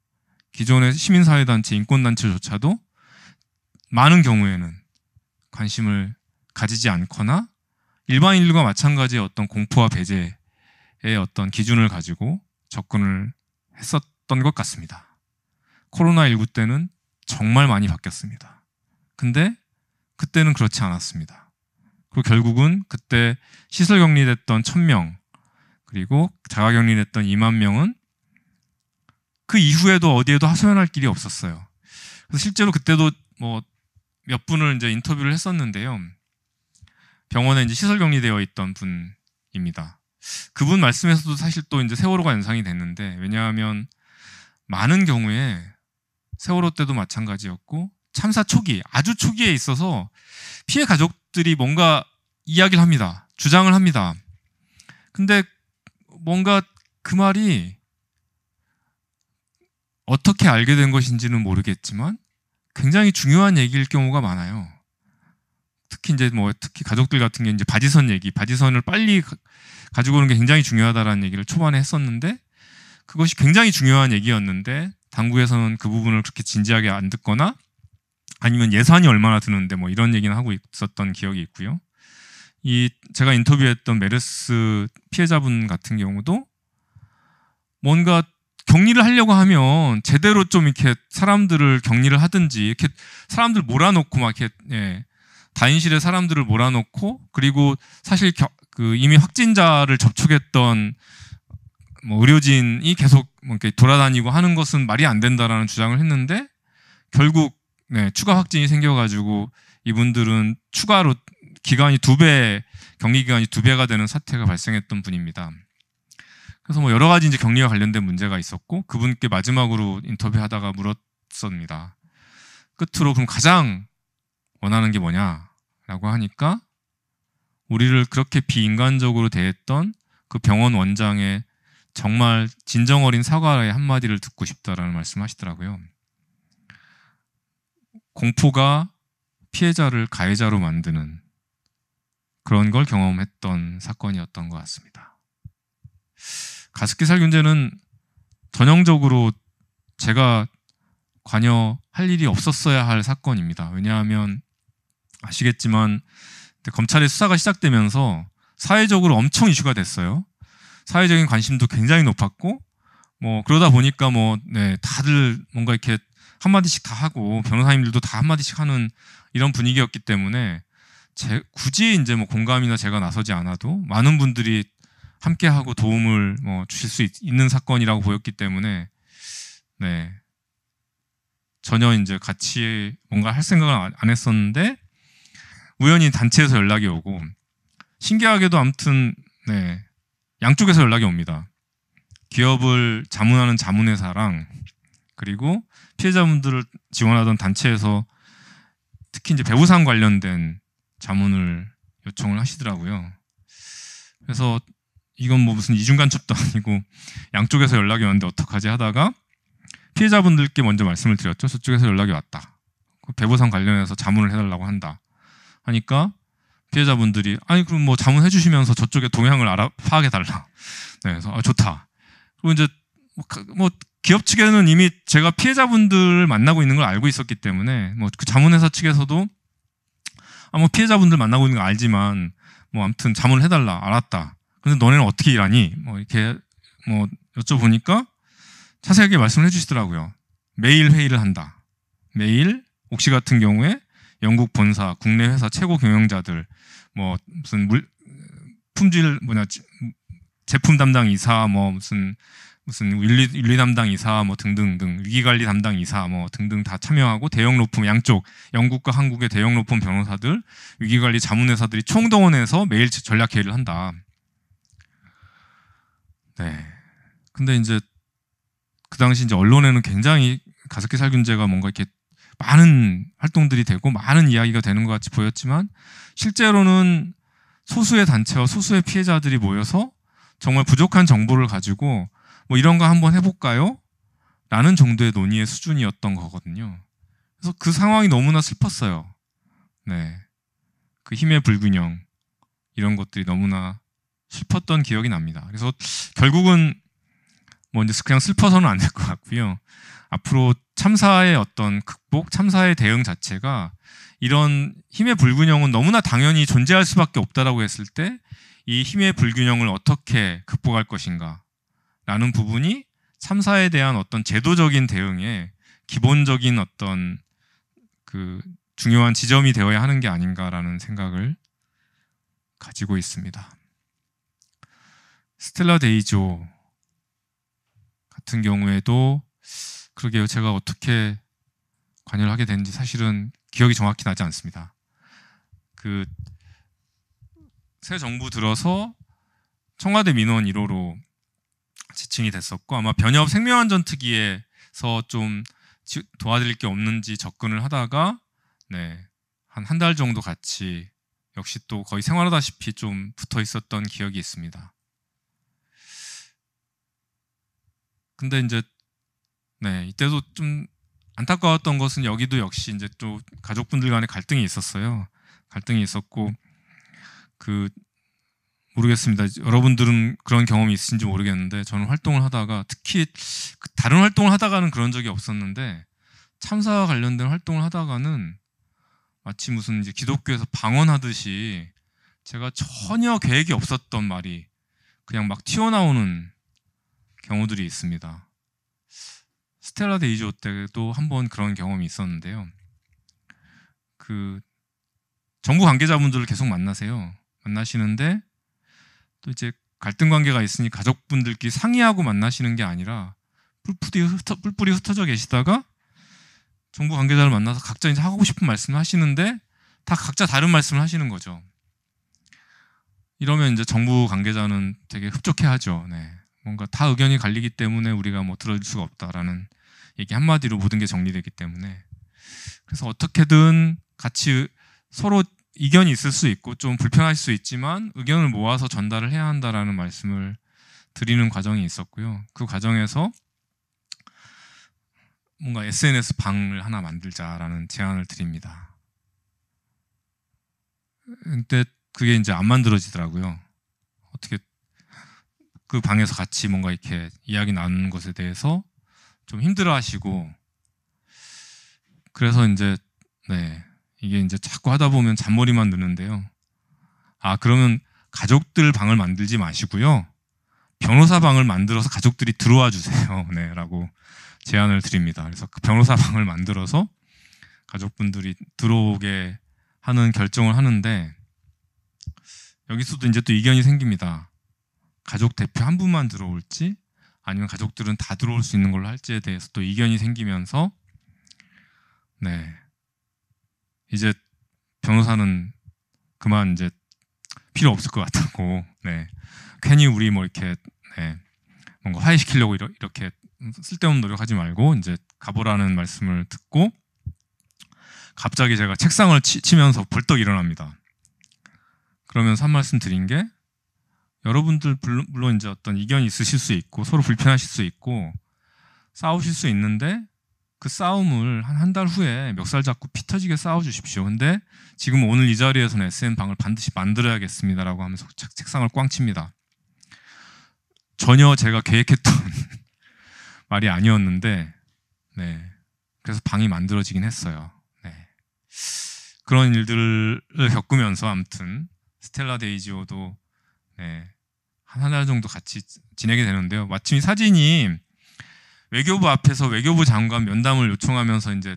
기존의 시민사회단체, 인권단체조차도 많은 경우에는 관심을 가지지 않거나 일반인들과 마찬가지의 어떤 공포와 배제의 어떤 기준을 가지고 접근을 했었던 것 같습니다. 코로나19 때는 정말 많이 바뀌었습니다. 근데 그때는 그렇지 않았습니다. 그리고 결국은 그때 시설 격리됐던 1000명, 그리고 자가 격리됐던 2만 명은 그 이후에도 어디에도 하소연할 길이 없었어요. 그래서 실제로 그때도 뭐 몇 분을 이제 인터뷰를 했었는데요. 병원에 이제 시설 격리되어 있던 분입니다. 그분 말씀에서도 사실 또 이제 세월호가 연상이 됐는데 왜냐하면 많은 경우에 세월호 때도 마찬가지였고 참사 초기 아주 초기에 있어서 피해 가족들이 뭔가 이야기를 합니다 주장을 합니다 근데 뭔가 그 말이 어떻게 알게 된 것인지는 모르겠지만 굉장히 중요한 얘기일 경우가 많아요. 특히 이제 뭐 특히 가족들 같은 게 이제 바지선 얘기, 바지선을 빨리 가지고 오는 게 굉장히 중요하다라는 얘기를 초반에 했었는데 그것이 굉장히 중요한 얘기였는데 당국에서는 그 부분을 그렇게 진지하게 안 듣거나 아니면 예산이 얼마나 드는데 뭐 이런 얘기는 하고 있었던 기억이 있고요. 이 제가 인터뷰했던 메르스 피해자분 같은 경우도 뭔가 격리를 하려고 하면 제대로 좀 이렇게 사람들을 격리를 하든지 이렇게 사람들 몰아놓고 막 이렇게 예, 다인실에 사람들을 몰아놓고 그리고 사실 겨, 그 이미 확진자를 접촉했던 뭐 의료진이 계속 뭐 이렇게 돌아다니고 하는 것은 말이 안 된다라는 주장을 했는데 결국 네, 추가 확진이 생겨가지고 이분들은 추가로 기간이 두 배, 격리 기간이 두 배가 되는 사태가 발생했던 분입니다. 그래서 뭐 여러 가지 이제 격리와 관련된 문제가 있었고 그분께 마지막으로 인터뷰하다가 물었습니다. 끝으로 그럼 가장 원하는 게 뭐냐라고 하니까 우리를 그렇게 비인간적으로 대했던 그 병원 원장의 정말 진정 어린 사과의 한마디를 듣고 싶다라는 말씀하시더라고요. 공포가 피해자를 가해자로 만드는 그런 걸 경험했던 사건이었던 것 같습니다. 가습기살 균제는 전형적으로 제가 관여할 일이 없었어야 할 사건입니다. 왜냐하면 아시겠지만 검찰의 수사가 시작되면서 사회적으로 엄청 이슈가 됐어요. 사회적인 관심도 굉장히 높았고 뭐 그러다 보니까 뭐 네, 다들 뭔가 이렇게 한 마디씩 다 하고 변호사님들도 다한 마디씩 하는 이런 분위기였기 때문에 제, 굳이 이제 뭐 공감이나 제가 나서지 않아도 많은 분들이 함께하고 도움을 뭐 주실 수 있, 는 사건이라고 보였기 때문에 네 전혀 이제 같이 뭔가 할 생각을 안 했었는데 우연히 단체에서 연락이 오고 신기하게도 아무튼 네 양쪽에서 연락이 옵니다 기업을 자문하는 자문회사랑 그리고 피해자분들을 지원하던 단체에서 특히 이제 배우상 관련된 자문을 요청을 하시더라고요. 그래서 이건 뭐 무슨 이중간첩도 아니고 양쪽에서 연락이 왔는데 어떡하지 하다가 피해자분들께 먼저 말씀을 드렸죠. 저쪽에서 연락이 왔다. 그 배부상 관련해서 자문을 해달라고 한다. 하니까 피해자분들이 아니 그럼 뭐 자문해 주시면서 저쪽에 동향을 알아 파악해 달라. 네, 그래서 아, 좋다. 그리고 이제 뭐, 뭐 기업 측에는 이미 제가 피해자분들을 만나고 있는 걸 알고 있었기 때문에 뭐 그 자문회사 측에서도 아뭐 피해자분들 만나고 있는 거 알지만 뭐 아무튼 자문을 해달라 알았다. 근데 너네는 어떻게 일하니? 뭐 이렇게 뭐 여쭤보니까 자세하게 말씀을 해주시더라고요. 매일 회의를 한다. 매일 옥시 같은 경우에 영국 본사, 국내 회사 최고 경영자들, 뭐 무슨 물 품질 뭐냐 제품 담당 이사, 뭐 무슨 무슨 윤리, 윤리 담당 이사 뭐 등등등 위기관리 담당 이사 뭐 등등 다 참여하고 대형 로펌 양쪽 영국과 한국의 대형 로펌 변호사들 위기관리 자문회사들이 총동원해서 매일 전략회의를 한다. 네. 근데 이제 그 당시 이제 언론에는 굉장히 가습기 살균제가 뭔가 이렇게 많은 활동들이 되고 많은 이야기가 되는 것 같이 보였지만 실제로는 소수의 단체와 소수의 피해자들이 모여서 정말 부족한 정보를 가지고 뭐 이런 거 한번 해볼까요? 라는 정도의 논의의 수준이었던 거거든요. 그래서 그 상황이 너무나 슬펐어요. 네. 그 힘의 불균형, 이런 것들이 너무나 슬펐던 기억이 납니다. 그래서 결국은 뭐 이제 그냥 슬퍼서는 안 될 것 같고요. 앞으로 참사의 어떤 극복, 참사의 대응 자체가 이런 힘의 불균형은 너무나 당연히 존재할 수밖에 없다라고 했을 때 이 힘의 불균형을 어떻게 극복할 것인가라는 부분이 참사에 대한 어떤 제도적인 대응에 기본적인 어떤 그 중요한 지점이 되어야 하는 게 아닌가라는 생각을 가지고 있습니다. 스텔라 데이조 같은 경우에도 그러게요. 제가 어떻게 관여를 하게 됐는지 사실은 기억이 정확히 나지 않습니다. 그 새 정부 들어서 청와대 민원 1호로 지칭이 됐었고 아마 변협 생명안전 특위에서 좀 도와드릴 게 없는지 접근을 하다가 네, 한 한 달 정도 같이 역시 또 거의 생활하다시피 좀 붙어 있었던 기억이 있습니다. 근데 이제 네 이때도 좀 안타까웠던 것은 여기도 역시 이제 또 가족분들 간에 갈등이 있었어요. 갈등이 있었고 그 모르겠습니다. 여러분들은 그런 경험이 있으신지 모르겠는데 저는 활동을 하다가 특히 그 다른 활동을 하다가는 그런 적이 없었는데 참사와 관련된 활동을 하다가는 마치 무슨 이제 기독교에서 방언하듯이 제가 전혀 계획이 없었던 말이 그냥 막 튀어나오는 경우들이 있습니다. 스텔라 데이호텔도한 번 그런 경험이 있었는데요. 그 정부 관계자분들을 계속 만나세요. 만나시는데 또 이제 갈등 관계가 있으니 가족분들끼리 상의하고 만나시는 게 아니라 뿔뿔이 흩어, 뿔뿔이 흩어져 계시다가 정부 관계자를 만나서 각자 이제 하고 싶은 말씀을 하시는데 다 각자 다른 말씀을 하시는 거죠. 이러면 이제 정부 관계자는 되게 흡족해 하죠. 네. 뭔가 다 의견이 갈리기 때문에 우리가 뭐 들어줄 수가 없다라는 얘기 한마디로 모든 게 정리되기 때문에 그래서 어떻게든 같이 서로 이견이 있을 수 있고 좀 불편할 수 있지만 의견을 모아서 전달을 해야 한다라는 말씀을 드리는 과정이 있었고요. 그 과정에서 뭔가 SNS 방을 하나 만들자라는 제안을 드립니다. 근데 그게 이제 안 만들어지더라고요. 어떻게 그 방에서 같이 뭔가 이렇게 이야기 나누는 것에 대해서 좀 힘들어하시고 그래서 이제 네 이게 이제 자꾸 하다 보면 잔머리만 드는데요. 아 그러면 가족들 방을 만들지 마시고요. 변호사 방을 만들어서 가족들이 들어와 주세요. 네, 라고 제안을 드립니다. 그래서 그 변호사 방을 만들어서 가족분들이 들어오게 하는 결정을 하는데 여기서도 이제 또 이견이 생깁니다. 가족 대표 한 분만 들어올지 아니면 가족들은 다 들어올 수 있는 걸로 할지에 대해서 또 이견이 생기면서 네 이제 변호사는 그만 이제 필요 없을 것 같다고 네 괜히 우리 뭐 이렇게 네 뭔가 화해시키려고 이렇게 쓸데없는 노력하지 말고 이제 가보라는 말씀을 듣고 갑자기 제가 책상을 치, 면서 벌떡 일어납니다. 그러면서 한 말씀 드린 게 여러분들 물론 이제 어떤 이견이 있으실 수 있고 서로 불편하실 수 있고 싸우실 수 있는데 그 싸움을 한 한 달 후에 멱살 잡고 피 터지게 싸워주십시오. 근데 지금 오늘 이 자리에서는 SM 방을 반드시 만들어야겠습니다라고 하면서 책상을 꽝 칩니다. 전혀 제가 계획했던 말이 아니었는데, 네. 그래서 방이 만들어지긴 했어요. 네. 그런 일들을 겪으면서 아무튼 스텔라 데이지오도 네, 예. 한한달 정도 같이 지내게 되는데요. 마침 이 사진이 외교부 앞에서 외교부 장관 면담을 요청하면서 이제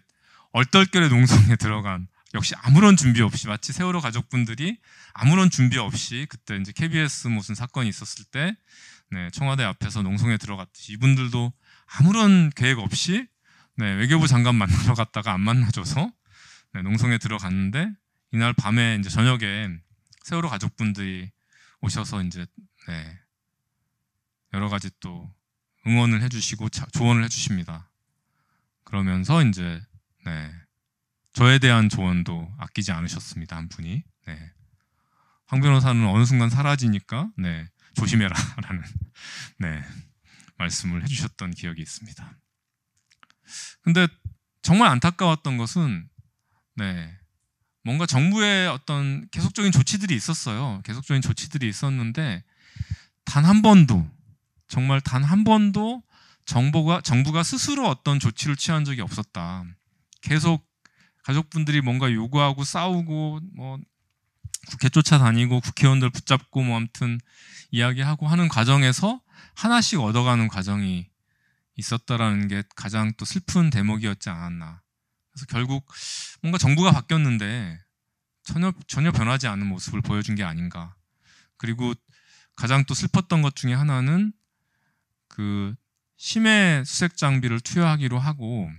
얼떨결에 농성에 들어간 역시 아무런 준비 없이 마치 세월호 가족분들이 아무런 준비 없이 그때 이제 KBS 무슨 사건이 있었을 때 네, 청와대 앞에서 농성에 들어갔듯이 이분들도 아무런 계획 없이 네, 외교부 장관 만나러 갔다가 안 만나줘서 네, 농성에 들어갔는데 이날 밤에 이제 저녁에 세월호 가족분들이 오셔서 이제 네, 여러 가지 또 응원을 해주시고 조언을 해주십니다. 그러면서 이제 네, 저에 대한 조언도 아끼지 않으셨습니다 한 분이. 네. 황 변호사는 어느 순간 사라지니까 네, 조심해라라는 네, 말씀을 해주셨던 기억이 있습니다. 근데 정말 안타까웠던 것은 네, 뭔가 정부의 어떤 계속적인 조치들이 있었어요. 계속적인 조치들이 있었는데 단 한 번도 정말 단 한 번도 정부가 정부가 스스로 어떤 조치를 취한 적이 없었다. 계속 가족분들이 뭔가 요구하고 싸우고 뭐 국회 쫓아다니고 국회의원들 붙잡고 뭐 아무튼 이야기하고 하는 과정에서 하나씩 얻어가는 과정이 있었다라는 게 가장 또 슬픈 대목이었지 않았나 그래서 결국 뭔가 정부가 바뀌었는데 전혀 전혀 변하지 않은 모습을 보여준 게 아닌가. 그리고 가장 또 슬펐던 것 중에 하나는 그 심해 수색 장비를 투여하기로 하고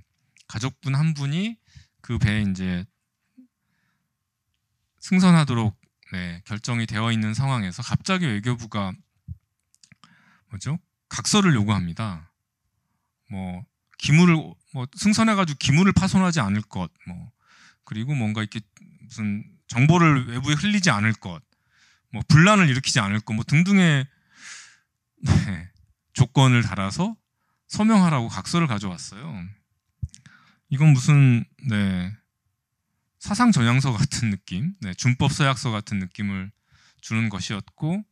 가족분 한 분이 그 배에 이제 승선하도록 네, 결정이 되어 있는 상황에서 갑자기 외교부가 뭐죠? 각서를 요구합니다. 뭐 기물을 뭐 승선해가지고 기물을 파손하지 않을 것, 뭐 그리고 뭔가 이렇게 무슨 정보를 외부에 흘리지 않을 것, 뭐 분란을 일으키지 않을 것, 뭐 등등의 네, 조건을 달아서 서명하라고 각서를 가져왔어요. 이건 무슨 네, 사상 전향서 같은 느낌, 네, 준법 서약서 같은 느낌을 주는 것이었고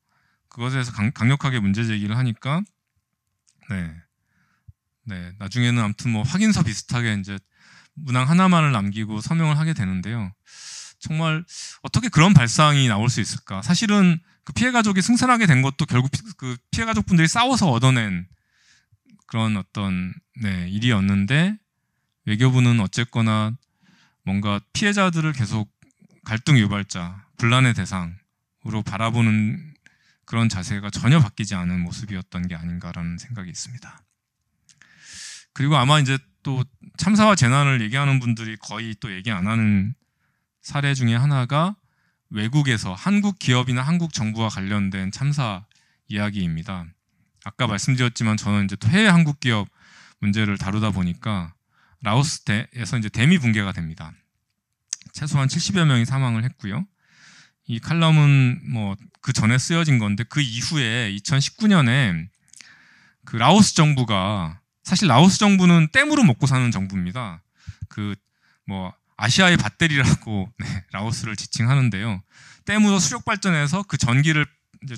그것에 대해서 강, 력하게 문제 제기를 하니까 네, 네, 나중에는 아무튼 뭐 확인서 비슷하게 이제 문항 하나만을 남기고 서명을 하게 되는데요. 정말 어떻게 그런 발상이 나올 수 있을까? 사실은 그 피해 가족이 승산하게된 것도 결국 그 피해 가족분들이 싸워서 얻어낸 그런 어떤 네, 일이었는데 외교부는 어쨌거나 뭔가 피해자들을 계속 갈등 유발자, 분란의 대상으로 바라보는 그런 자세가 전혀 바뀌지 않은 모습이었던 게 아닌가라는 생각이 있습니다. 그리고 아마 이제 또 참사와 재난을 얘기하는 분들이 거의 또 얘기 안 하는 사례 중에 하나가 외국에서 한국 기업이나 한국 정부와 관련된 참사 이야기입니다. 아까 네. 말씀드렸지만 저는 이제 해외 한국 기업 문제를 다루다 보니까 라오스에서 이제 대미 붕괴가 됩니다. 최소한 70여 명이 사망을 했고요. 이 칼럼은 뭐 그 전에 쓰여진 건데 그 이후에 2019년에 그 라오스 정부가 사실 라오스 정부는 댐으로 먹고 사는 정부입니다. 그 뭐 아시아의 밧데리라고 네, 라오스를 지칭하는데요. 댐으로 수력 발전해서 그 전기를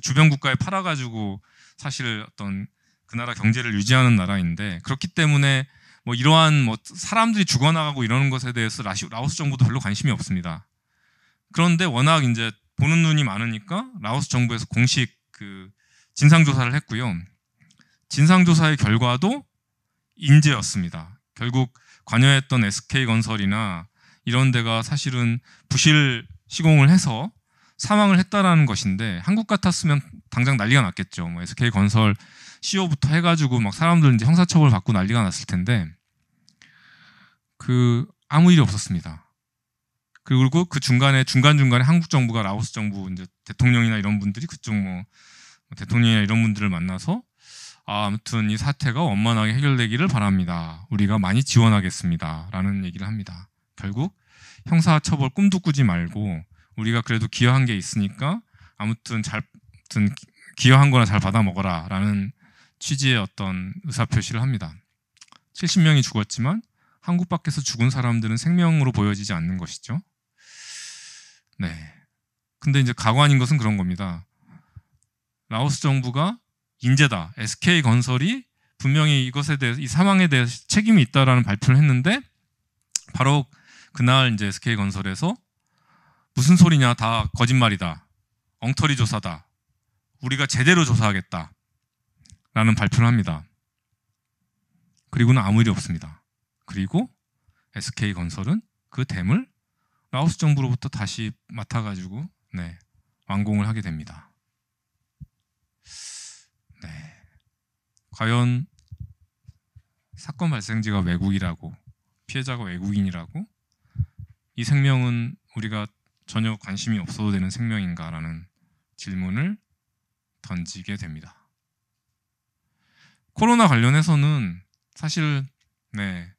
주변 국가에 팔아가지고 사실 어떤 그 나라 경제를 유지하는 나라인데 그렇기 때문에 뭐 이러한 뭐 사람들이 죽어나가고 이러는 것에 대해서 라 라오스 정부도 별로 관심이 없습니다. 그런데 워낙 이제 보는 눈이 많으니까 라오스 정부에서 공식 그 진상조사를 했고요. 진상조사의 결과도 인재였습니다. 결국 관여했던 SK건설이나 이런 데가 사실은 부실 시공을 해서 사망을 했다라는 것인데 한국 같았으면 당장 난리가 났겠죠. 뭐 SK건설 CEO부터 해가지고 막 사람들 이제 형사처벌 받고 난리가 났을 텐데 그 아무 일이 없었습니다. 그리고 그 중간에 중간 중간에 한국 정부가 라오스 정부 이제 대통령이나 이런 분들이 그쪽 뭐 대통령이나 이런 분들을 만나서 아무튼 이 사태가 원만하게 해결되기를 바랍니다. 우리가 많이 지원하겠습니다. 라는 얘기를 합니다. 결국 형사처벌 꿈도 꾸지 말고 우리가 그래도 기여한 게 있으니까 아무튼 잘 아무튼 기여한 거나 잘 받아 먹어라 라는 취지의 어떤 의사표시를 합니다. 70명이 죽었지만 한국 밖에서 죽은 사람들은 생명으로 보여지지 않는 것이죠. 네. 근데 이제 가관인 것은 그런 겁니다. 라오스 정부가 인재다. SK 건설이 분명히 이것에 대해서 이 상황에 대해서 책임이 있다라는 발표를 했는데 바로 그날 이제 SK 건설에서 무슨 소리냐 다 거짓말이다. 엉터리 조사다. 우리가 제대로 조사하겠다. 라는 발표를 합니다. 그리고는 아무 일이 없습니다. 그리고 SK 건설은 그 댐을 라오스 정부로부터 다시 맡아가지고 네, 완공을 하게 됩니다. 네. 과연 사건 발생지가 외국이라고 피해자가 외국인이라고 이 생명은 우리가 전혀 관심이 없어도 되는 생명인가라는 질문을 던지게 됩니다. 코로나 관련해서는 사실 네,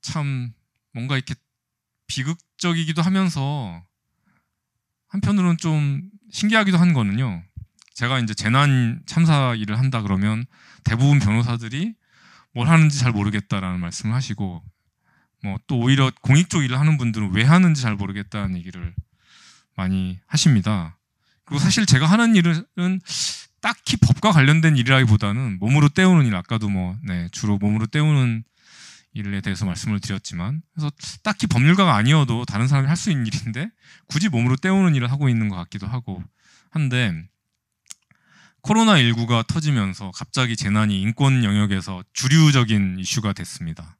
참 뭔가 이렇게 비극적이기도 하면서 한편으로는 좀 신기하기도 한 거는요. 제가 이제 재난 참사 일을 한다 그러면 대부분 변호사들이 뭘 하는지 잘 모르겠다라는 말씀을 하시고 뭐 또 오히려 공익 쪽 일을 하는 분들은 왜 하는지 잘 모르겠다는 얘기를 많이 하십니다. 그리고 사실 제가 하는 일은 딱히 법과 관련된 일이라기보다는 몸으로 때우는 일 아까도 뭐 네, 주로 몸으로 때우는 일에 대해서 말씀을 드렸지만 그래서 딱히 법률가가 아니어도 다른 사람이 할 수 있는 일인데 굳이 몸으로 때우는 일을 하고 있는 것 같기도 하고 한데 코로나19가 터지면서 갑자기 재난이 인권 영역에서 주류적인 이슈가 됐습니다.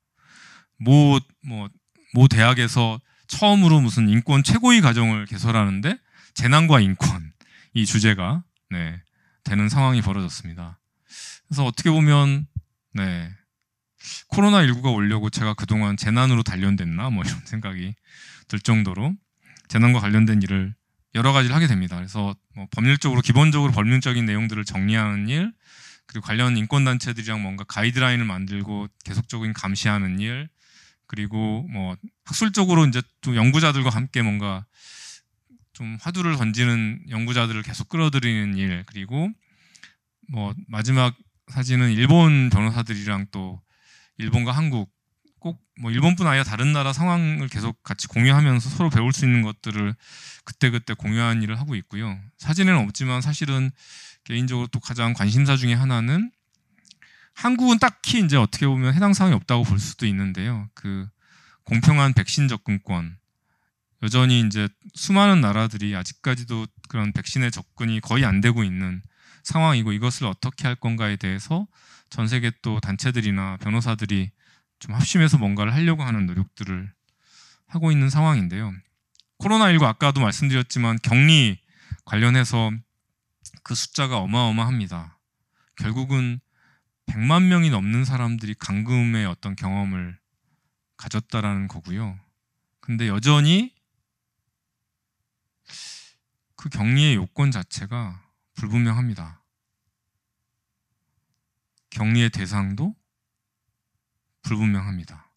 모, 뭐, 모 대학에서 처음으로 무슨 인권 최고위 과정을 개설하는데 재난과 인권 이 주제가 네, 되는 상황이 벌어졌습니다. 그래서 어떻게 보면 네, 코로나19가 오려고 제가 그동안 재난으로 단련됐나 뭐 이런 생각이 들 정도로 재난과 관련된 일을 여러 가지를 하게 됩니다. 그래서 뭐 법률적으로 기본적으로 법률적인 내용들을 정리하는 일 그리고 관련 인권 단체들이랑 뭔가 가이드라인을 만들고 계속적인 감시하는 일 그리고 뭐 학술적으로 이제 좀 연구자들과 함께 뭔가 좀 화두를 던지는 연구자들을 계속 끌어들이는 일 그리고 뭐 마지막 사진은 일본 변호사들이랑 또 일본과 한국 꼭뭐 일본뿐 아니라 다른 나라 상황을 계속 같이 공유하면서 서로 배울 수 있는 것들을 그때그때 공유하는 일을 하고 있고요. 사진에는 없지만 사실은 개인적으로 또 가장 관심사 중에 하나는 한국은 딱히 이제 어떻게 보면 해당 사항이 없다고 볼 수도 있는데요. 그 공평한 백신 접근권 여전히 이제 수많은 나라들이 아직까지도 그런 백신의 접근이 거의 안 되고 있는 상황이고 이것을 어떻게 할 건가에 대해서 전 세계 또 단체들이나 변호사들이 좀 합심해서 뭔가를 하려고 하는 노력들을 하고 있는 상황인데요. 코로나19 아까도 말씀드렸지만 격리 관련해서 그 숫자가 어마어마합니다. 결국은 100만 명이 넘는 사람들이 감금의 어떤 경험을 가졌다라는 거고요. 근데 여전히 그 격리의 요건 자체가 불분명합니다. 격리의 대상도 불분명합니다.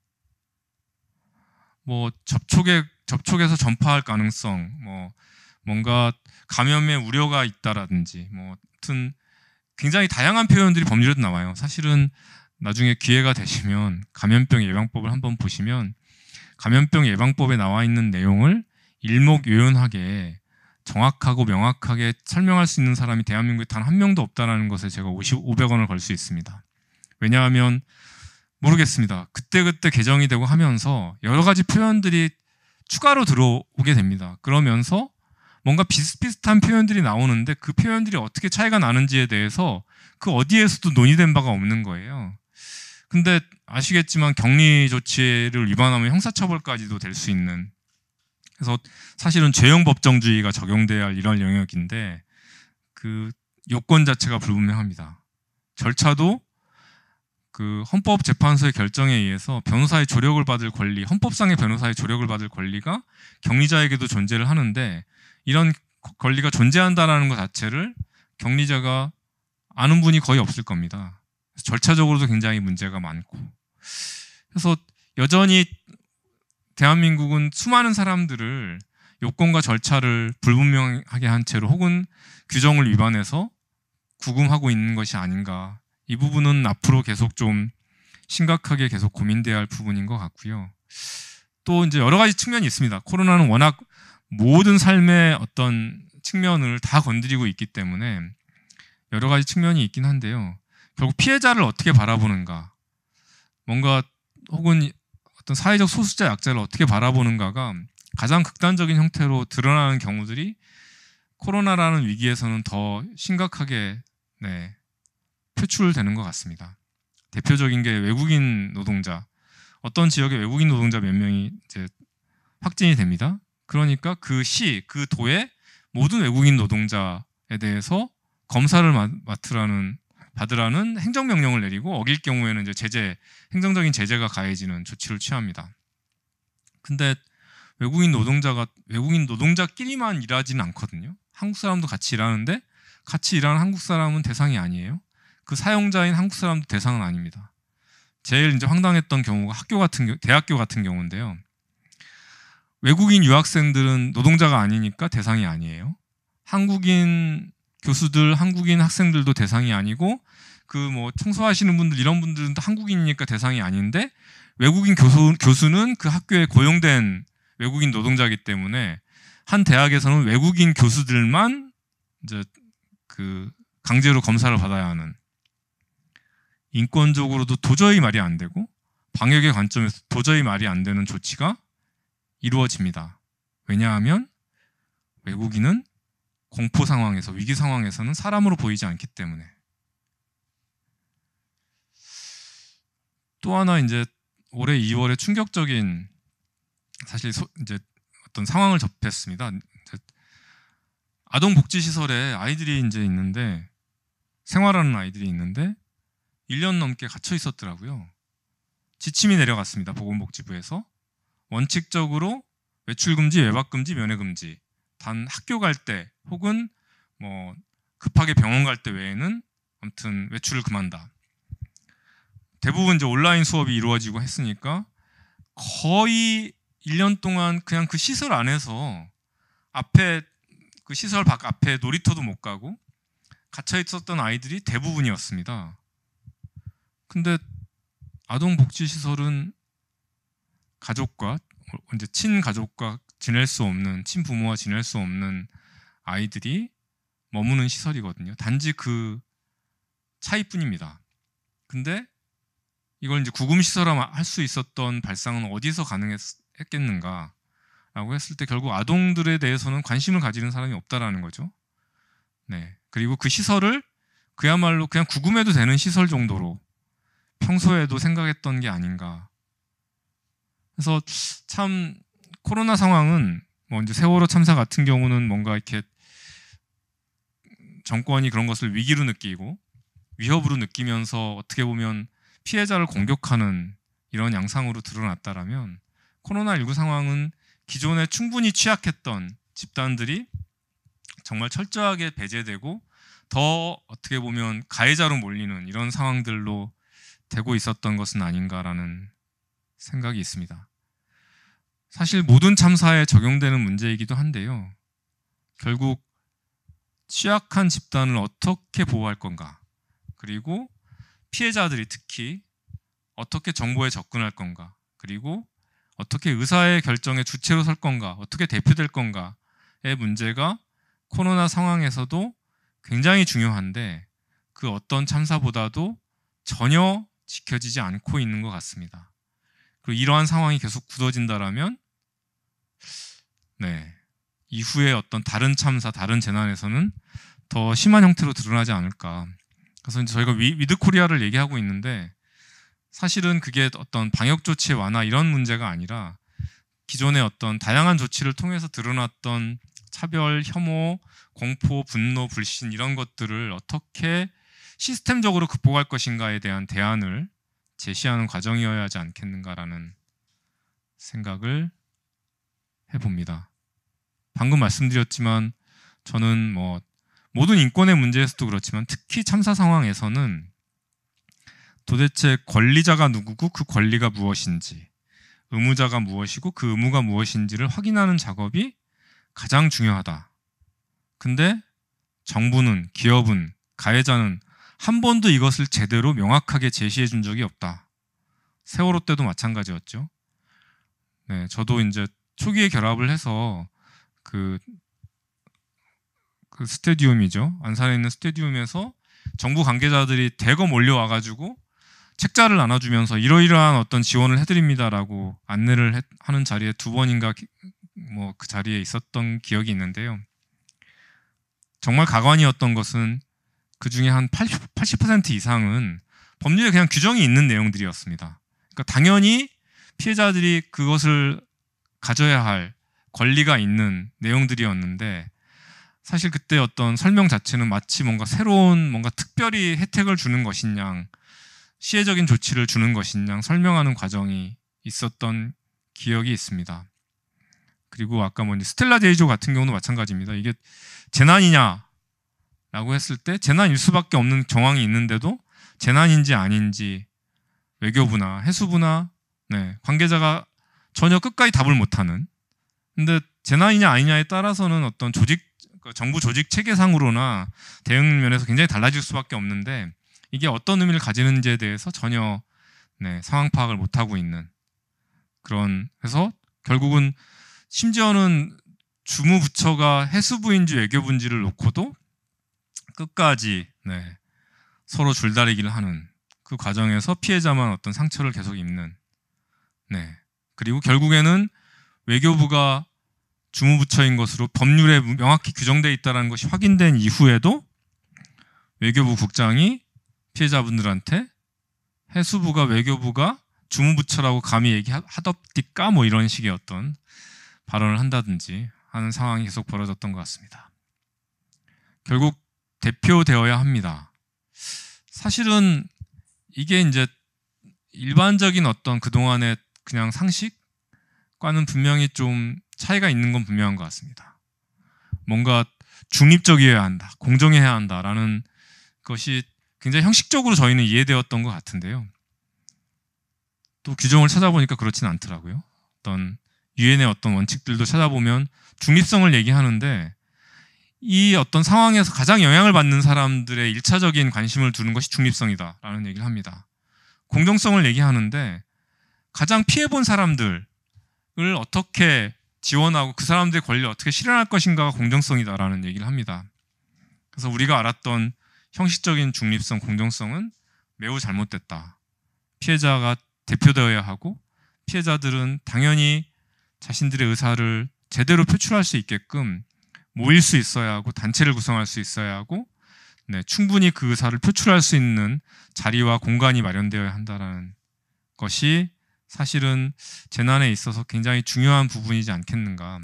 뭐 접촉에 접촉에서 전파할 가능성, 뭐 뭔가 감염의 우려가 있다라든지, 뭐 하여튼 굉장히 다양한 표현들이 법률에도 나와요. 사실은 나중에 기회가 되시면 감염병 예방법을 한번 보시면 감염병 예방법에 나와 있는 내용을 일목요연하게 정확하고 명확하게 설명할 수 있는 사람이 대한민국에 단 한 명도 없다라는 것에 제가 5 500원을 걸 수 있습니다. 왜냐하면 모르겠습니다. 그때그때 개정이 되고 하면서 여러 가지 표현들이 추가로 들어오게 됩니다. 그러면서 뭔가 비슷비슷한 표현들이 나오는데 그 표현들이 어떻게 차이가 나는지에 대해서 그 어디에서도 논의된 바가 없는 거예요. 근데 아시겠지만 격리 조치를 위반하면 형사처벌까지도 될 수 있는 그래서 사실은 죄형 법정주의가 적용돼야 할 이런 영역인데 그 요건 자체가 불분명합니다. 절차도 그 헌법재판소의 결정에 의해서 변호사의 조력을 받을 권리, 헌법상의 변호사의 조력을 받을 권리가 격리자에게도 존재를 하는데 이런 권리가 존재한다라는 것 자체를 격리자가 아는 분이 거의 없을 겁니다. 절차적으로도 굉장히 문제가 많고 그래서 여전히 대한민국은 수많은 사람들을 요건과 절차를 불분명하게 한 채로 혹은 규정을 위반해서 구금하고 있는 것이 아닌가 이 부분은 앞으로 계속 좀 심각하게 계속 고민돼야 할 부분인 것 같고요. 또 이제 여러 가지 측면이 있습니다. 코로나는 워낙 모든 삶의 어떤 측면을 다 건드리고 있기 때문에 여러 가지 측면이 있긴 한데요. 결국 피해자를 어떻게 바라보는가, 뭔가 혹은 어떤 사회적 소수자 약자를 어떻게 바라보는가가 가장 극단적인 형태로 드러나는 경우들이 코로나라는 위기에서는 더 심각하게 네, 표출되는 것 같습니다. 대표적인 게 외국인 노동자. 어떤 지역에 외국인 노동자 몇 명이 이제 확진이 됩니다. 그러니까 그 시, 그도에 모든 외국인 노동자에 대해서 검사를 맡으라는 받으라는 행정 명령을 내리고 어길 경우에는 이제 제재, 행정적인 제재가 가해지는 조치를 취합니다. 근데 외국인 노동자가 외국인 노동자끼리만 일하지는 않거든요. 한국 사람도 같이 일하는데 같이 일하는 한국 사람은 대상이 아니에요. 그 사용자인 한국 사람도 대상은 아닙니다. 제일 이제 황당했던 경우가 학교 같은 대학교 같은 경우인데요. 외국인 유학생들은 노동자가 아니니까 대상이 아니에요. 한국인 교수들, 한국인 학생들도 대상이 아니고 그 뭐 청소하시는 분들 이런 분들은 한국인이니까 대상이 아닌데 외국인 교수 교수는 그 학교에 고용된 외국인 노동자이기 때문에 한 대학에서는 외국인 교수들만 이제 그 강제로 검사를 받아야 하는 인권적으로도 도저히 말이 안 되고 방역의 관점에서 도저히 말이 안 되는 조치가 이루어집니다. 왜냐하면 외국인은 공포 상황에서 위기 상황에서는 사람으로 보이지 않기 때문에 또 하나 이제 올해 2월에 충격적인 사실 소, 이제 어떤 상황을 접했습니다. 아동 복지 시설에 아이들이 이제 있는데 생활하는 아이들이 있는데 1년 넘게 갇혀 있었더라고요. 지침이 내려갔습니다. 보건복지부에서 원칙적으로 외출 금지, 외박 금지, 면회 금지. 단 학교 갈 때 혹은 뭐 급하게 병원 갈 때 외에는 아무튼 외출을 금한다. 대부분 이제 온라인 수업이 이루어지고 했으니까 거의 1년 동안 그냥 그 시설 안에서 앞에 그 시설 밖 앞에 놀이터도 못 가고 갇혀 있었던 아이들이 대부분이었습니다. 근데 아동복지시설은 가족과 이제 친가족과 지낼 수 없는 친부모와 지낼 수 없는 아이들이 머무는 시설이거든요. 단지 그 차이뿐입니다. 근데 이걸 이제 구금시설화 할수 있었던 발상은 어디서 가능했겠는가라고 했을 때 결국 아동들에 대해서는 관심을 가지는 사람이 없다라는 거죠. 네. 그리고 그 시설을 그야말로 그냥 구금해도 되는 시설 정도로 평소에도 생각했던 게 아닌가. 그래서 참 코로나 상황은 뭐 이제 세월호 참사 같은 경우는 뭔가 이렇게 정권이 그런 것을 위기로 느끼고 위협으로 느끼면서 어떻게 보면 피해자를 공격하는 이런 양상으로 드러났다라면 코로나19 상황은 기존에 충분히 취약했던 집단들이 정말 철저하게 배제되고 더 어떻게 보면 가해자로 몰리는 이런 상황들로 되고 있었던 것은 아닌가라는 생각이 있습니다. 사실 모든 참사에 적용되는 문제이기도 한데요. 결국 취약한 집단을 어떻게 보호할 건가? 그리고 피해자들이 특히 어떻게 정보에 접근할 건가? 그리고 어떻게 의사의 결정의 주체로 설 건가? 어떻게 대표될 건가의 문제가 코로나 상황에서도 굉장히 중요한데 그 어떤 참사보다도 전혀 지켜지지 않고 있는 것 같습니다. 그리고 이러한 상황이 계속 굳어진다라면 네. 이후에 어떤 다른 참사, 다른 재난에서는 더 심한 형태로 드러나지 않을까. 그래서 이제 저희가 위, 드 코리아를 얘기하고 있는데 사실은 그게 어떤 방역 조치 완화 이런 문제가 아니라 기존의 어떤 다양한 조치를 통해서 드러났던 차별, 혐오, 공포, 분노, 불신 이런 것들을 어떻게 시스템적으로 극복할 것인가에 대한 대안을 제시하는 과정이어야 하지 않겠는가라는 생각을 해봅니다. 방금 말씀드렸지만 저는 뭐 모든 인권의 문제에서도 그렇지만 특히 참사 상황에서는 도대체 권리자가 누구고 그 권리가 무엇인지 의무자가 무엇이고 그 의무가 무엇인지를 확인하는 작업이 가장 중요하다. 근데 정부는 기업은 가해자는 한 번도 이것을 제대로 명확하게 제시해 준 적이 없다. 세월호 때도 마찬가지였죠. 네, 저도 이제 초기에 결합을 해서 그, 그 스테디움이죠. 안산에 있는 스테디움에서 정부 관계자들이 대거 몰려와가지고 책자를 나눠주면서 이러이러한 어떤 지원을 해드립니다라고 안내를 해, 하는 자리에 두 번인가 뭐 그 자리에 있었던 기억이 있는데요. 정말 가관이었던 것은 그 중에 한 80, 80% 이상은 법률에 그냥 규정이 있는 내용들이었습니다. 그러니까 당연히 피해자들이 그것을 가져야 할 권리가 있는 내용들이었는데 사실 그때 어떤 설명 자체는 마치 뭔가 새로운 뭔가 특별히 혜택을 주는 것인양 시혜적인 조치를 주는 것인양 설명하는 과정이 있었던 기억이 있습니다. 그리고 아까 뭐 스텔라 제이조 같은 경우도 마찬가지입니다. 이게 재난이냐 라고 했을 때 재난일 수밖에 없는 정황이 있는데도 재난인지 아닌지 외교부나 해수부나 네, 관계자가 전혀 끝까지 답을 못하는 근데 재난이냐 아니냐에 따라서는 어떤 조직 그 정부 조직 체계상으로나 대응 면에서 굉장히 달라질 수밖에 없는데 이게 어떤 의미를 가지는지에 대해서 전혀 네, 상황 파악을 못 하고 있는 그런 그래서 결국은 심지어는 주무부처가 해수부인지 외교부인지를 놓고도 끝까지 네, 서로 줄다리기를 하는 그 과정에서 피해자만 어떤 상처를 계속 입는 네 그리고 결국에는 외교부가 주무부처인 것으로 법률에 명확히 규정돼 있다는 것이 확인된 이후에도 외교부 국장이 피해자분들한테 해수부가 외교부가 주무부처라고 감히 얘기하덥디까 뭐 이런 식의 어떤 발언을 한다든지 하는 상황이 계속 벌어졌던 것 같습니다. 결국 대표되어야 합니다. 사실은 이게 이제 일반적인 어떤 그동안의 그냥 상식과는 분명히 좀 차이가 있는 건 분명한 것 같습니다. 뭔가 중립적이어야 한다, 공정해야 한다라는 것이 굉장히 형식적으로 저희는 이해되었던 것 같은데요. 또 규정을 찾아보니까 그렇진 않더라고요. 어떤 유엔의 어떤 원칙들도 찾아보면 중립성을 얘기하는데 이 어떤 상황에서 가장 영향을 받는 사람들의 일차적인 관심을 두는 것이 중립성이다라는 얘기를 합니다. 공정성을 얘기하는데 가장 피해본 사람들을 어떻게 지원하고 그 사람들의 권리를 어떻게 실현할 것인가가 공정성이다라는 얘기를 합니다. 그래서 우리가 알았던 형식적인 중립성, 공정성은 매우 잘못됐다. 피해자가 대표되어야 하고 피해자들은 당연히 자신들의 의사를 제대로 표출할 수 있게끔 모일 수 있어야 하고 단체를 구성할 수 있어야 하고 네, 충분히 그 의사를 표출할 수 있는 자리와 공간이 마련되어야 한다는 것이 사실은 재난에 있어서 굉장히 중요한 부분이지 않겠는가.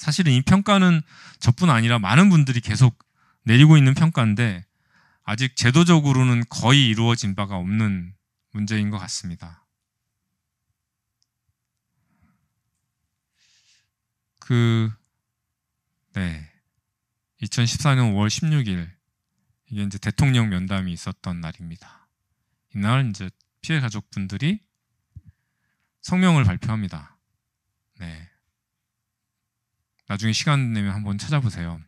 사실은 이 평가는 저뿐 아니라 많은 분들이 계속 내리고 있는 평가인데 아직 제도적으로는 거의 이루어진 바가 없는 문제인 것 같습니다. 그 네. 2014년 5월 16일 이게 이제 대통령 면담이 있었던 날입니다. 이날 이제 피해 가족분들이 성명을 발표합니다. 네. 나중에 시간 내면 한번 찾아보세요.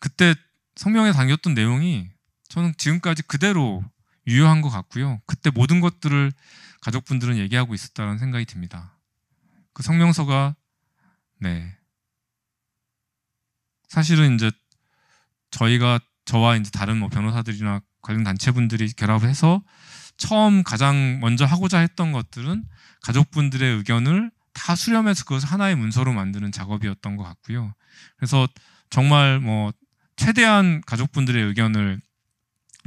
그때 성명에 담겼던 내용이 저는 지금까지 그대로 유효한 것 같고요. 그때 모든 것들을 가족분들은 얘기하고 있었다는 생각이 듭니다. 그 성명서가 네 사실은 이제 저희가 저와 이제 다른 뭐 변호사들이나 관련 단체분들이 결합을 해서 처음 가장 먼저 하고자 했던 것들은 가족분들의 의견을 다 수렴해서 그것을 하나의 문서로 만드는 작업이었던 것 같고요. 그래서 정말 뭐 최대한 가족분들의 의견을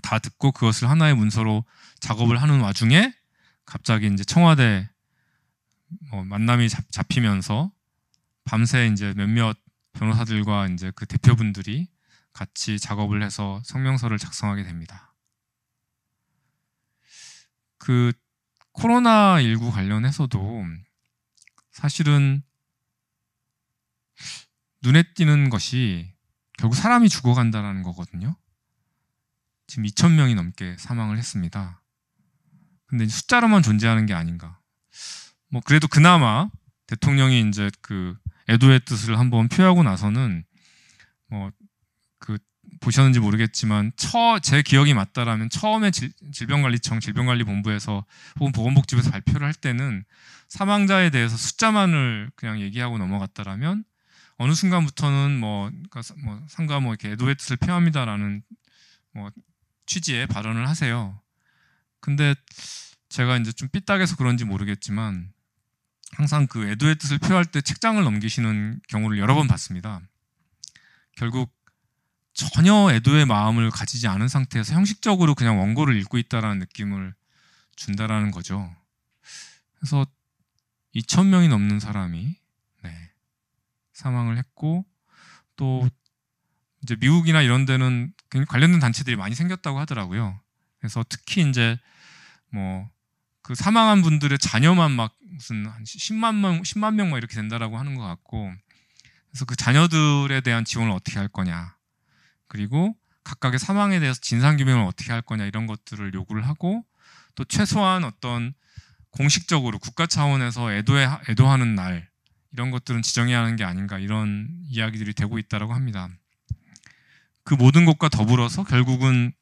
다 듣고 그것을 하나의 문서로 작업을 하는 와중에 갑자기 이제 청와대 뭐 만남이 잡히면서 밤새 이제 몇몇 변호사들과 이제 그 대표분들이 같이 작업을 해서 성명서를 작성하게 됩니다. 그 코로나19 관련해서도 사실은 눈에 띄는 것이 결국 사람이 죽어간다는 거거든요. 지금 2천 명이 넘게 사망을 했습니다. 근데 숫자로만 존재하는 게 아닌가. 뭐 그래도 그나마 대통령이 이제 그 애도의 뜻을 한번 표하고 나서는 뭐그 보셨는지 모르겠지만 처 제 기억이 맞다라면 처음에 질, 질병관리청 질병관리본부에서 혹은 보건복지부에서 발표를 할 때는 사망자에 대해서 숫자만을 그냥 얘기하고 넘어갔다라면 어느 순간부터는 뭐, 그니까뭐 상가 뭐 이렇게 애도의 뜻을 표합니다라는 뭐 취지의 발언을 하세요. 근데 제가 이제 좀 삐딱해서 그런지 모르겠지만 항상 그 애도의 뜻을 표할 때 책장을 넘기시는 경우를 여러 번 봤습니다. 결국 전혀 애도의 마음을 가지지 않은 상태에서 형식적으로 그냥 원고를 읽고 있다라는 느낌을 준다라는 거죠. 그래서 2천 명이 넘는 사람이 네, 사망을 했고 또 이제 미국이나 이런 데는 관련된 단체들이 많이 생겼다고 하더라고요. 그래서 특히 이제 뭐그 사망한 분들의 자녀만 막 무슨 한 10만 명, 10만 명막 이렇게 된다라고 하는 것 같고 그래서 그 자녀들에 대한 지원을 어떻게 할 거냐 그리고 각각의 사망에 대해서 진상 규명을 어떻게 할 거냐 이런 것들을 요구를 하고 또 최소한 어떤 공식적으로 국가 차원에서 애도해 애도하는 날 이런 것들은 지정해야 하는 게 아닌가 이런 이야기들이 되고 있다라고 합니다. 그 모든 것과 더불어서 결국은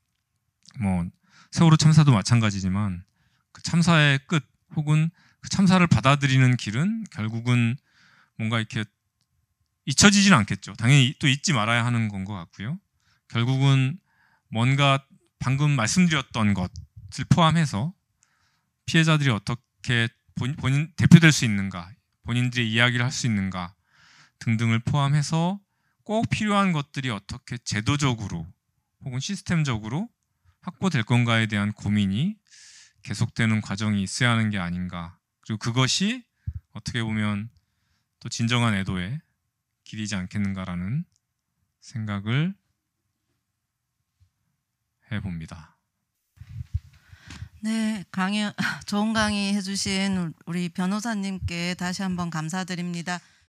뭐 세월호 참사도 마찬가지지만 그 참사의 끝 혹은 그 참사를 받아들이는 길은 결국은 뭔가 이렇게 잊혀지진 않겠죠. 당연히 또 잊지 말아야 하는 건것 같고요. 결국은 뭔가 방금 말씀드렸던 것을 포함해서 피해자들이 어떻게 본, 인 대표될 수 있는가, 본인들의 이야기를 할 수 있는가 등등을 포함해서 꼭 필요한 것들이 어떻게 제도적으로 혹은 시스템적으로 확보될 건가에 대한 고민이 계속되는 과정이 있어야 하는 게 아닌가. 그리고 그것이 어떻게 보면 또 진정한 애도에 길이지 않겠는가라는 생각을 해봅니다. 네, 강의 좋은 강의 해주신 우리 변호사님께 다시 한번 감사드립니다.